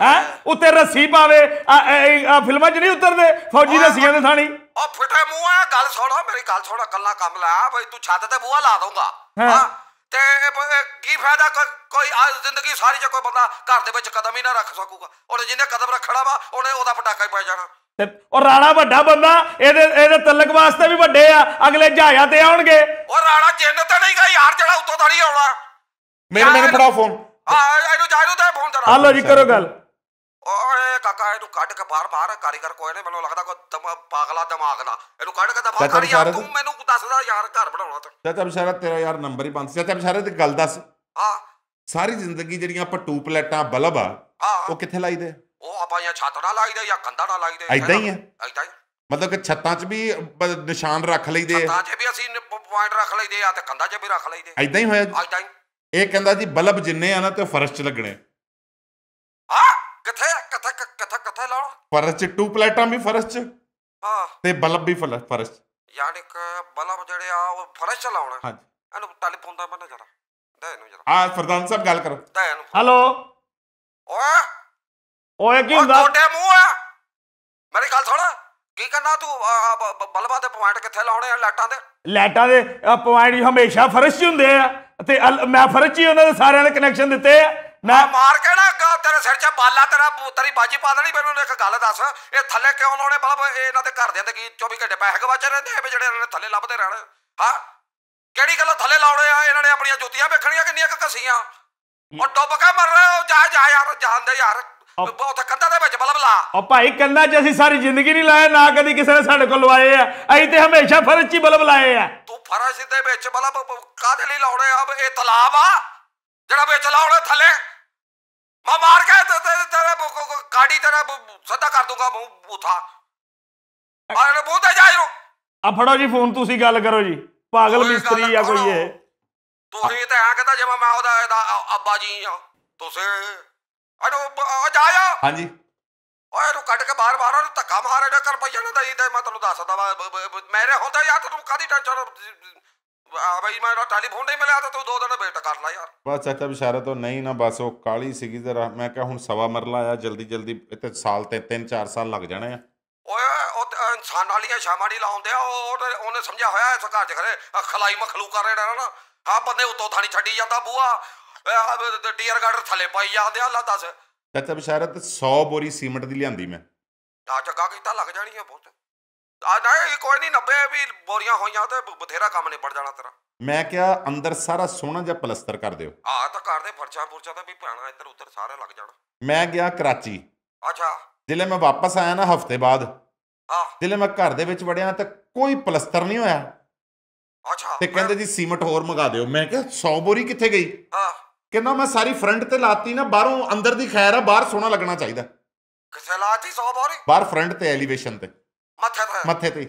ਹੈ ਉੱਤੇ ਰੱਸੀ ਪਾਵੇ ਆ ਫਿਲਮਾਂ 'ਚ ਨਹੀਂ ਉਤਰਦੇ ਫੌਜੀ ਰੱਸੀਆਂ ਦੇ ਥਾਣੀ ਉਹ ਫਟੇ ਮੂੰਹ ਆ ਗੱਲ ਸੁਣੋ ਮੇਰੀ ਗੱਲ ਸੁਣੋ ਕੱਲਾ ਕੰਮ ਲੈ ਬਈ ਤੂੰ ਛੱਤ ਤੇ ਬੂਆ ਲਾ ਦਊਗਾ ਹਾਂ ਤੇ ਕੀ ਫਾਇਦਾ ਕੋਈ ਆ ਜ਼ਿੰਦਗੀ ਸਾਰੀ ਚ ਕੋਈ ਬੰਦਾ ਘਰ ਦੇ ਵਿੱਚ ਕਦਮ ਹੀ ਨਾ ਰੱਖ ਸਕੂਗਾ ਔਰ ਜਿਹਨੇ ਕਦਮ ਰੱਖਣਾ ਵਾ ਉਹਨੇ ਉਹਦਾ ਪਟਾਕਾ ਹੀ ਪੈ ਜਾਣਾ ਤੇ ਉਹ ਰਾਣਾ ਵੱਡਾ ਬੰਦਾ ਇਹਦੇ ਇਹਦੇ ਤਲਕ ਵਾਸਤੇ ਵੀ ਵੱਡੇ ਆ ਅਗਲੇ ਜਹਾਜ਼ਾਂ ਤੇ ਆਉਣਗੇ ਉਹ ਰਾਣਾ ਜਿੰਨ ਤਾਂ ਨਹੀਂ ਗਈ ਯਾਰ ਜਿਹੜਾ ਉੱਤੋਂ ਦਾ ਨਹੀਂ ਆਉਣਾ ਮੇਰੇ ਮੈਨੂੰ ਫੜਾ ਫੋਨ ਆ ਇਹਨੂੰ ਜਾ ਤੇ ਫੋਨ ਜਰਾ ਹਲੋ ਜੀ ਕਰੋ ਗੱਲ ਓਏ ਕਾਕਾ ਇਹਨੂੰ ਕੱਢ ਕੇ ਬਾਹਰ ਬਾਹਰ ਕਾਰੀਗਰ ਕੋਈ ਨਹੀਂ ਮੈਨੂੰ ਲੱਗਦਾ ਕੋਈ ਦਮ ਪਾਗਲਾ ਦਿਮਾਗ ਦਾ ਇਹਨੂੰ ਕੱਢ ਕੇ ਤਾਂ ਬਾਹਰ ਕਰ ਯਾਰ ਤੂੰ ਮੈਨੂੰ ਦੱਸਦਾ ਯਾਰ ਘਰ ਬਣਾਉਣਾ ਤਾਂ ਚਾਚਾ ਬਸ਼ਾਰਾ ਤੇਰਾ ਯਾਰ ਨੰਬਰ ਹੀ ਬੰਦ ਚਾਚਾ ਬਿਸ਼ਾਰਾ ਤੇ ਗੱਲ ਦੱਸ ਹਾਂ ਸਾਰੀ ਜ਼ਿੰਦਗੀ ਜਿਹੜੀਆਂ ਆਪਾਂ ਟੂ ਪਲੇਟਾਂ ਬਲਬ ਆ ਉਹ ਕਿੱਥੇ ਲਾਈਦੇ ਉਹ ਆਪਾਂ ਜਾਂ ਛੱਤ ਨਾਲ ਲਾਈਦੇ ਜਾਂ ਕੰਧਾਂ ਨਾਲ ਲਾਈਦੇ ਐਦਾਂ ਹੀ ਆ ਐਦਾਂ ਹੀ ਮਤਲਬ ਕਿ ਛੱਤਾਂ 'ਚ ਵੀ ਨਿਸ਼ਾਨ ਰੱਖ ਲਈਦੇ ਆ ਛੱਤਾਂ 'ਚ ਵੀ ਅਸੀਂ ਪੁਆਇੰਟ ਰੱਖ ਲਈਦੇ ਆ ਤੇ ਕੰਧਾਂ 'ਚ ਵੀ ਰੱਖ ਲਈਦੇ ਐਦਾਂ ਹੀ ਹੋਇਆ ਐਦਾਂ ਹੀ ਇਹ ਕਹਿੰਦਾ ਜੀ ਬਲਬ ਜਿੰਨੇ ਆ ਨਾ ਤੇ ਫਰਸ਼ 'ਚ ਲੱਗਣੇ ਕਿੱਥੇ ਕਿੱਥੇ ਕਿੱਥੇ ਕਿੱਥੇ ਲਾਉਣ ਫਰਸ਼ ਚ ਟੂ ਪਲੇਟਾਂ ਵੀ ਫਰਸ਼ ਚ ਹਾਂ ਤੇ ਬਲਬ ਵੀ ਫਰਸ਼ ਯਾਰ ਇੱਕ ਬਲਬ ਜਿਹੜੇ ਆ ਉਹ ਫਰਸ਼ ਚ ਲਾਉਣਾ ਹਾਂਜੀ ਇਹਨੂੰ ਟੈਲੀਫੋਨ ਦਾ ਬੰਦਾ ਜਰਾ ਦੇ ਇਹਨੂੰ ਜਰਾ ਹਾਂ ਫਰਦਾਨ ਸਾਹਿਬ ਗੱਲ ਕਰੋ ਦੇ ਇਹਨੂੰ ਹੈਲੋ ਓਏ ਓਏ ਕੀ ਹੁੰਦਾ ਟੋਟੇ ਮੂੰਹ ਆ ਮੇਰੀ ਗੱਲ ਸੁਣ ਕੀ ਕਰਨਾ ਤੂੰ ਬਲਬਾਂ ਦੇ ਪੁਆਇੰਟ ਕਿੱਥੇ ਲਾਉਣੇ ਆ ਲਾਈਟਾਂ ਦੇ ਲਾਈਟਾਂ ਦੇ ਪੁਆਇੰਟ ਹਮੇਸ਼ਾ ਫਰਸ਼ ਹੀ ਹੁੰਦੇ ਆ ਤੇ ਮੈਂ ਫਰਸ਼ ਹੀ ਉਹਨਾਂ ਦੇ ਸਾਰਿਆਂ ਦੇ ਕਨੈਕਸ਼ਨ ਦਿੱਤੇ ਆ ਮੈਂ ਮਾਰ ਕੇ ਨਾ ਗਾ ਤੇਰੇ ਸਿਰ 'ਚ ਬਾਲਾ ਤੇਰਾ ਬੂਤਰੀ ਬਾਜੀ ਪਾ ਦੇਣੀ ਮੈਨੂੰ ਇੱਕ ਗੱਲ ਦੱਸ ਇਹ ਥੱਲੇ ਕਿਉਂ ਲਾਉਣੇ ਬਲਬ ਇਹਨਾਂ ਦੇ ਘਰ ਦੇ ਕੀ 24 ਘੰਟੇ ਪੈਸੇ ਗਵਾਚ ਰਹੇ ਨੇ ਵੀ ਜਿਹੜੇ ਇਹਨਾਂ ਨੇ ਥੱਲੇ ਲੱਭਦੇ ਰਹਿਣ ਹਾਂ ਕਿਹੜੀ ਗੱਲ ਥੱਲੇ ਲਾਉਣੇ ਆ ਇਹਨਾਂ ਨੇ ਆਪਣੀਆਂ ਜੁੱਤੀਆਂ ਵੇਖਣੀਆਂ ਕਿੰਨੀਆਂ ਕੁ ਕਸੀਆਂ ਉਹ ਡੁੱਬ ਕੇ ਮਰ ਰਹੇ ਉਹ ਜਾ ਜਾ ਯਾਰ ਜਾਂਦੇ ਯਾਰ ਬਹੁਤ ਕੰਧਾਂ ਦੇ ਵਿੱਚ ਬਲਬ ਲਾ ਉਹ ਭਾਈ ਕੰਧਾਂ 'ਚ ਅਸੀਂ ਸਾਰੀ ਜ਼ਿੰਦਗੀ ਨਹੀਂ ਲਾਇਆ ਨਾ ਕਦੀ ਕਿਸੇ ਨੇ ਸਾਡੇ ਕੋਲ ਲਵਾਏ ਆ ਅਸੀਂ ਤੇ ਹਮੇਸ਼ਾ ਫਰਜ਼ 'ਚ ਬਲਬ ਲਾਏ ਆ ਤੂੰ ਫਰਜ਼ ਦੇ ਵਿੱਚ ਬਲਬ ਕਾਦੇ ਲਈ ਲਾਉਣੇ ਆ ਇਹ ਤਲਾਬ ਆ ਜਿਹੜਾ ਵਿੱਚ ਲਾਉਣੇ ਥੱਲੇ ਮਾਰ ਕੇ ਤੇਰੇ ਤੇਰੇ ਕਾੜੀ ਤੇਰਾ ਸਦਾ ਕਰ ਦੂੰਗਾ ਮੂੰਹ ਬੂਥਾ ਮਾਰੇ ਬੂਥਾ ਜਾਈ ਰੋ ਆ ਫੜੋ ਜੀ ਫੋਨ ਤੁਸੀਂ ਗੱਲ ਕਰੋ ਜੀ ਪਾਗਲ ਮਿਸਤਰੀ ਆ ਕੋਈ ਇਹ ਤੁਸੀਂ ਤਾਂ ਐਂ ਕਹਿੰਦਾ ਜਿਵੇਂ ਮੈਂ ਉਹਦਾ ਇਹਦਾ ਅੱਬਾ ਜੀ ਆ ਤੁਸੀਂ ਆ ਜਾਇਆ ਹਾਂਜੀ ਓਏ ਤੂੰ ਕੱਢ ਕੇ ਬਾਹਰ ਬਾਹਰ ਨੂੰ ਧੱਕਾ ਮਾਰ ਰਿਹਾ ਕਰ ਪਈ ਨਾ ਦਈ ਤੇ ਮੈਂ ਤੈਨੂੰ ਦੱਸਦਾ ਵਾ ਮੇਰੇ ਹੁੰਦਾ ਯਾਰ ਤੂੰ ਕਾਦੀ ਟੈਨਸ਼ਨ ਆ ਭਾਈ ਮੈਂ ਟੈਲੀਫੋਨ ਨਹੀਂ ਮਿਲਿਆ ਤਾਂ ਤੂੰ ਦੋ ਦਿਨ ਵੇਟ ਕਰ ਲੈ ਯਾਰ ਬਸ ਚਾਚਾ ਬਿਸ਼ਾਰਤ ਤੋਂ ਨਹੀਂ ਨਾ ਬਸ ਉਹ ਕਾਲੀ ਸੀਗੀ ਜ਼ਰਾ ਮੈਂ ਕਿਹਾ ਹੁਣ ਸਵਾ ਮਰਲਾ ਆ ਜਲਦੀ ਜਲਦੀ ਇੱਥੇ ਸਾਲ ਤੇ 3-4 ਸਾਲ ਲੱਗ ਜਾਣੇ ਆ ਓਏ ਉਹ ਇਨਸਾਨ ਵਾਲੀਆਂ ਸ਼ਾਮਾਂ ਨਹੀਂ ਲਾਉਂਦੇ ਆ ਉਹ ਉਹਨੇ ਸਮਝਿਆ ਹੋਇਆ ਇਸ ਘਰ 'ਚ ਖਰੇ ਖਲਾਈ ਮਖਲੂ ਕਰ ਰਿਹਾ ਨਾ ਆ ਬੰਦੇ ਉਤੋਂ ਥਾਣੀ ਛੱਡੀ ਜਾਂਦਾ ਬੂਆ ਟੀਅਰ ਗਾਰਡਰ ਥੱਲੇ ਪਾਈ ਜਾਂਦੇ ਆ ਲਾ ਦੱਸ ਚਾਚਾ ਬਿਸ਼ਾਰਤ 100 ਬੋਰੀ ਸੀਮੈਂਟ ਦੀ ਲਿਆਂਦੀ ਮੈਂ ਆ ਚੱਕਾ ਕੀਤਾ ਲੱਗ ਜਾਣੀ ਆ ਬਹੁਤ ਆ ਨਹੀਂ ਕੋਈ ਨਹੀਂ 90 ਵੀ ਬੋਰੀਆਂ ਹੋਈਆਂ ਤੇ ਬਥੇਰਾ ਕੰਮ ਪੜ ਜਾਣਾ ਤੇਰਾ ਮੈਂ ਕਿਹਾ ਅੰਦਰ ਸਾਰਾ ਸੋਨਾ ਜਾਂ ਪਲਸਤਰ ਕਰ ਦਿਓ ਆ ਤਾਂ ਕਰਦੇ ਦੇ ਫਰਸ਼ਾਂ ਤਾਂ ਵੀ ਭਾਣਾ ਇੱਧਰ ਉੱਧਰ ਸਾਰੇ ਲੱਗ ਜਾਣਾ ਮੈਂ ਗਿਆ ਕਰਾਚੀ ਅੱਛਾ ਜਿੱਲੇ ਮੈਂ ਵਾਪਸ ਆਇਆ ਨਾ ਹਫਤੇ ਬਾਅਦ ਹਾਂ ਜਿੱਲੇ ਮੈਂ ਘਰ ਦੇ ਵਿੱਚ ਵੜਿਆ ਤਾਂ ਕੋਈ ਪਲਸਤਰ ਨਹੀਂ ਹੋਇਆ ਅੱਛਾ ਤੇ ਕਹਿੰਦੇ ਜੀ ਸੀਮਟ ਹੋਰ ਮੰਗਾ ਦਿਓ ਮੈਂ ਕਿਹਾ 100 ਬੋਰੀ ਕਿੱਥੇ ਗਈ ਹਾਂ ਕਹਿੰਦਾ ਮੈਂ ਸਾਰੀ ਫਰੰਟ ਤੇ ਲਾਤੀ ਨਾ ਬਾਹਰੋਂ ਅੰਦਰ ਦੀ ਖੈਰ ਆ ਬਾਹਰ ਸੋਨਾ ਲੱਗਣਾ ਚਾਹੀਦਾ ਕਿੱਥੇ ਲਾਤੀ 100 ਬੋਰੀ ਬਾਹਰ ਫਰੰਟ ਤੇ ਐਲੀਵੇਸ਼ਨ ਤੇ ਮੱਥੇ ਤੇ ਮੱਥੇ ਤੇ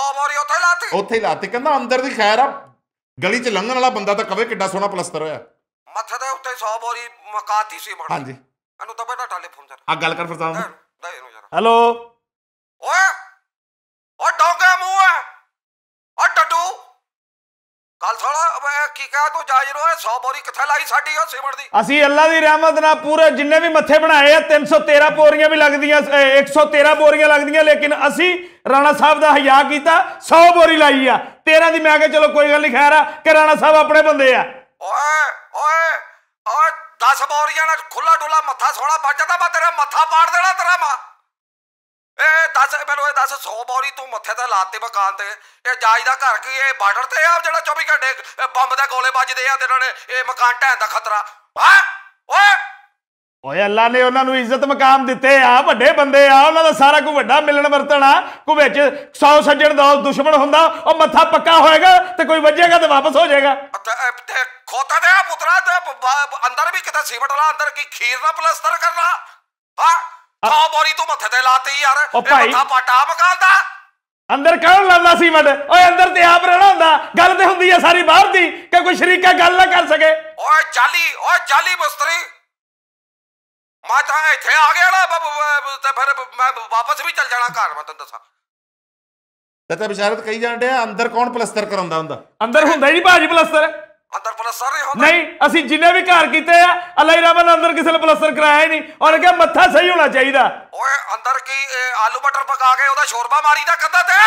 100 ਵਾਰੀ ਉੱਥੇ ਲਾਤੀ ਉੱਥੇ ਹੀ ਲਾਤੀ ਕਹਿੰਦਾ ਅੰਦਰ ਦੀ ਖੈਰ ਆ ਗਲੀ 'ਚ ਲੰਘਣ ਵਾਲਾ ਬੰਦਾ ਤਾਂ ਕਵੇ ਕਿੱਡਾ ਸੋਹਣਾ ਪਲਸਤਰ ਹੋਇਆ ਮੱਥੇ ਦੇ ਉੱਤੇ 100 ਵਾਰੀ ਮਕਾਤੀ ਸੀ ਮੜ ਹਾਂਜੀ ਇਹਨੂੰ ਤਾਂ ਬੇਟਾ ਟੈਲੀਫੋਨ ਕਰ ਆ ਗੱਲ ਕਰ ਫਿਰ ਦੇ ਹੈਲੋ ਓਏ ਓ ਡੋਂਗੇ ਮੂੰਹ ਕੱਲ ਥੋੜਾ ਕੀ ਕਹਾ ਤੂੰ ਜਾਜਰੋ ਰੋ 100 ਬੋਰੀ ਕਿੱਥੇ ਲਾਈ ਸਾਡੀ ਉਹ ਸਿਮਣ ਦੀ ਅਸੀਂ ਅੱਲਾ ਦੀ ਰਹਿਮਤ ਨਾਲ ਪੂਰੇ ਜਿੰਨੇ ਵੀ ਮੱਥੇ ਬਣਾਏ ਆ 313 ਬੋਰੀਆਂ ਵੀ ਲੱਗਦੀਆਂ 113 ਬੋਰੀਆਂ ਲੱਗਦੀਆਂ ਲੇਕਿਨ ਅਸੀਂ ਰਾਣਾ ਸਾਹਿਬ ਦਾ ਹਿਆ ਕੀਤਾ 100 ਬੋਰੀ ਲਾਈ ਆ 13 ਦੀ ਮੈਂ ਕਿਹਾ ਚਲੋ ਕੋਈ ਗੱਲ ਨਹੀਂ ਖੈਰ ਆ ਕਿ ਰਾਣਾ ਸਾਹਿਬ ਆਪਣੇ ਬੰਦੇ ਆ ਓਏ ਓਏ ਓਏ 10 ਬੋਰੀਆਂ ਨਾਲ ਖੁੱਲਾ ਡੋਲਾ ਮੱਥਾ ਸੋਣਾ ਵੱਜਦਾ ਮੈਂ ਤੇਰਾ ਮੱਥਾ ਪਾੜ ਦੇਣਾ ਤੇਰਾ ਮਾ ਇਹ ਦੱਸ ਮੈਨੂੰ ਇਹ ਦੱਸ 100 ਬੌਰੀ ਤੂੰ ਮੱਥੇ ਤੇ ਲਾਤੇ ਮਕਾਨ ਤੇ ਇਹ ਜਾਜ ਦਾ ਘਰ ਕੀ ਇਹ ਬਾਰਡਰ ਤੇ ਆ ਜਿਹੜਾ 24 ਘੰਟੇ ਬੰਬ ਦੇ ਗੋਲੇ ਵੱਜਦੇ ਆ ਤੇ ਇਹਨਾਂ ਨੇ ਇਹ ਮਕਾਨ ਢਹਿਣ ਦਾ ਖਤਰਾ ਹੈ ਓਏ ਓਏ ਅੱਲਾ ਨੇ ਉਹਨਾਂ ਨੂੰ ਇੱਜ਼ਤ ਮਕਾਮ ਦਿੱਤੇ ਆ ਵੱਡੇ ਬੰਦੇ ਆ ਉਹਨਾਂ ਦਾ ਸਾਰਾ ਕੁ ਵੱਡਾ ਮਿਲਣ ਵਰਤਣਾ ਕੋ ਵਿੱਚ 100 ਸੱਜਣ ਦਾ ਦੁਸ਼ਮਣ ਹੁੰਦਾ ਉਹ ਮੱਥਾ ਪੱਕਾ ਹੋਏਗਾ ਤੇ ਕੋਈ ਵੱਜੇਗਾ ਤੇ ਵਾਪਸ ਹੋ ਜਾਏਗਾ ਖੋਤਾ ਦੇ ਪੁੱਤਰਾ ਤੇ ਅੰਦਰ ਵੀ ਕਿਤੇ ਸੀਮਟ ਲਾ ਅੰਦਰ ਕੀ ਖੀਰ ਦਾ ਪਲਸਤਰ ਕਰਨਾ ਹਾਂ ਆ ਬੋਰੀ ਤੂੰ ਮੱਥੇ ਤੇ ਲਾਤੀ ਯਾਰ ਉਹ ਮੱਥਾ ਪਾਟਾ ਬਗਾਲਦਾ ਅੰਦਰ ਕੌਣ ਲਾਉਂਦਾ ਸੀਮਟ ਓਏ ਅੰਦਰ ਤੇ ਆਪ ਰਹਿਣਾ ਹੁੰਦਾ ਗੱਲ ਤੇ ਹੁੰਦੀ ਆ ਸਾਰੀ ਬਾਹਰ ਦੀ ਕਿ ਕੋਈ ਸ਼ਰੀਕਾ ਗੱਲ ਨਾ ਕਰ ਸਕੇ ਓਏ ਜਾਲੀ ਓਏ ਜਾਲੀ ਬਸਤਰੀ ਮੈਂ ਤਾਂ ਇੱਥੇ ਆ ਗਿਆ ਨਾ ਤੇ ਫਿਰ ਮੈਂ ਵਾਪਸ ਵੀ ਚੱਲ ਜਾਣਾ ਘਰ ਮੈਂ ਤੈਨੂੰ ਦੱਸਾਂ ਤੇ ਤੇ ਵਿਚਾਰਤ ਕਹੀ ਜਾਣ ਡਿਆ ਅੰਦਰ ਕੌਣ ਪਲਸਤਰ ਕਰਾਉਂਦਾ ਹੁੰਦਾ ਅੰਦਰ ਹੁੰਦਾ ਹੀ ਨਹੀਂ ਭਾਜੀ ਪਲਸਤਰ ਅੰਦਰ ਪਲਸਰ ਨਹੀਂ ਹੁੰਦਾ ਨਹੀਂ ਅਸੀਂ ਜਿੰਨੇ ਵੀ ਘਰ ਕੀਤੇ ਆ ਅਲਾਈ ਰਾਮਨ ਅੰਦਰ ਕਿਸੇ ਨੇ ਪਲਸਰ ਕਰਾਇਆ ਹੀ ਨਹੀਂ ਔਰ ਕਿਹਾ ਮੱਥਾ ਸਹੀ ਹੋਣਾ ਚਾਹੀਦਾ ਓਏ ਅੰਦਰ ਕੀ ਆਲੂ ਬਟਰ ਪਕਾ ਕੇ ਉਹਦਾ ਸ਼ੋਰਬਾ ਮਾਰੀਦਾ ਕੰਦਾ ਤੇ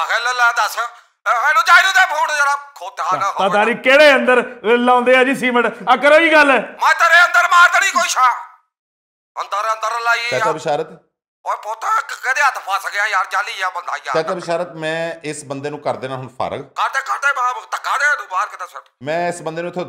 ਆਖੇ ਲੱਲਾ ਦੱਸ ਇਹਨੂੰ ਨੂੰ ਤੇ ਫੋਨ ਜਰਾ ਖੋਤਾ ਨਾ ਹੋਵੇ ਪਤਾ ਨਹੀਂ ਕਿਹੜੇ ਅੰਦਰ ਲਾਉਂਦੇ ਆ ਜੀ ਸੀਮੈਂਟ ਆ ਕਰੋ ਹੀ ਗੱਲ ਮੈਂ ਤੇਰੇ ਅੰਦਰ ਮਾਰ ਦੇਣੀ ਕੋਈ ਸ਼ਾ ਅੰਦਰ ਅੰਦਰ ਲਾਈ ਆ ਤਾਂ ਬਿਸ਼ਾਰਤ ਓਏ ਪੋਤਾ ਕਿਹਦੇ ਹੱਥ ਫਸ ਗਿਆ ਯਾਰ ਜਾਲੀ ਆ ਬੰਦਾ ਯਾਰ ਚਾਚਾ ਬਿਸ਼ਰਤ ਮੈਂ ਇਸ ਬੰਦੇ ਨੂੰ ਕਰ ਦੇਣਾ ਹੁਣ ਫਾਰਗ ਕਰਦੇ ਕਰਦੇ ਬਾਪ ਧੱਕਾ ਦੇ ਤੂੰ ਬਾਹਰ ਕਿਤਾ ਸੱਟ ਮੈਂ ਇਸ ਬੰਦੇ ਨੂੰ ਇਥੋਂ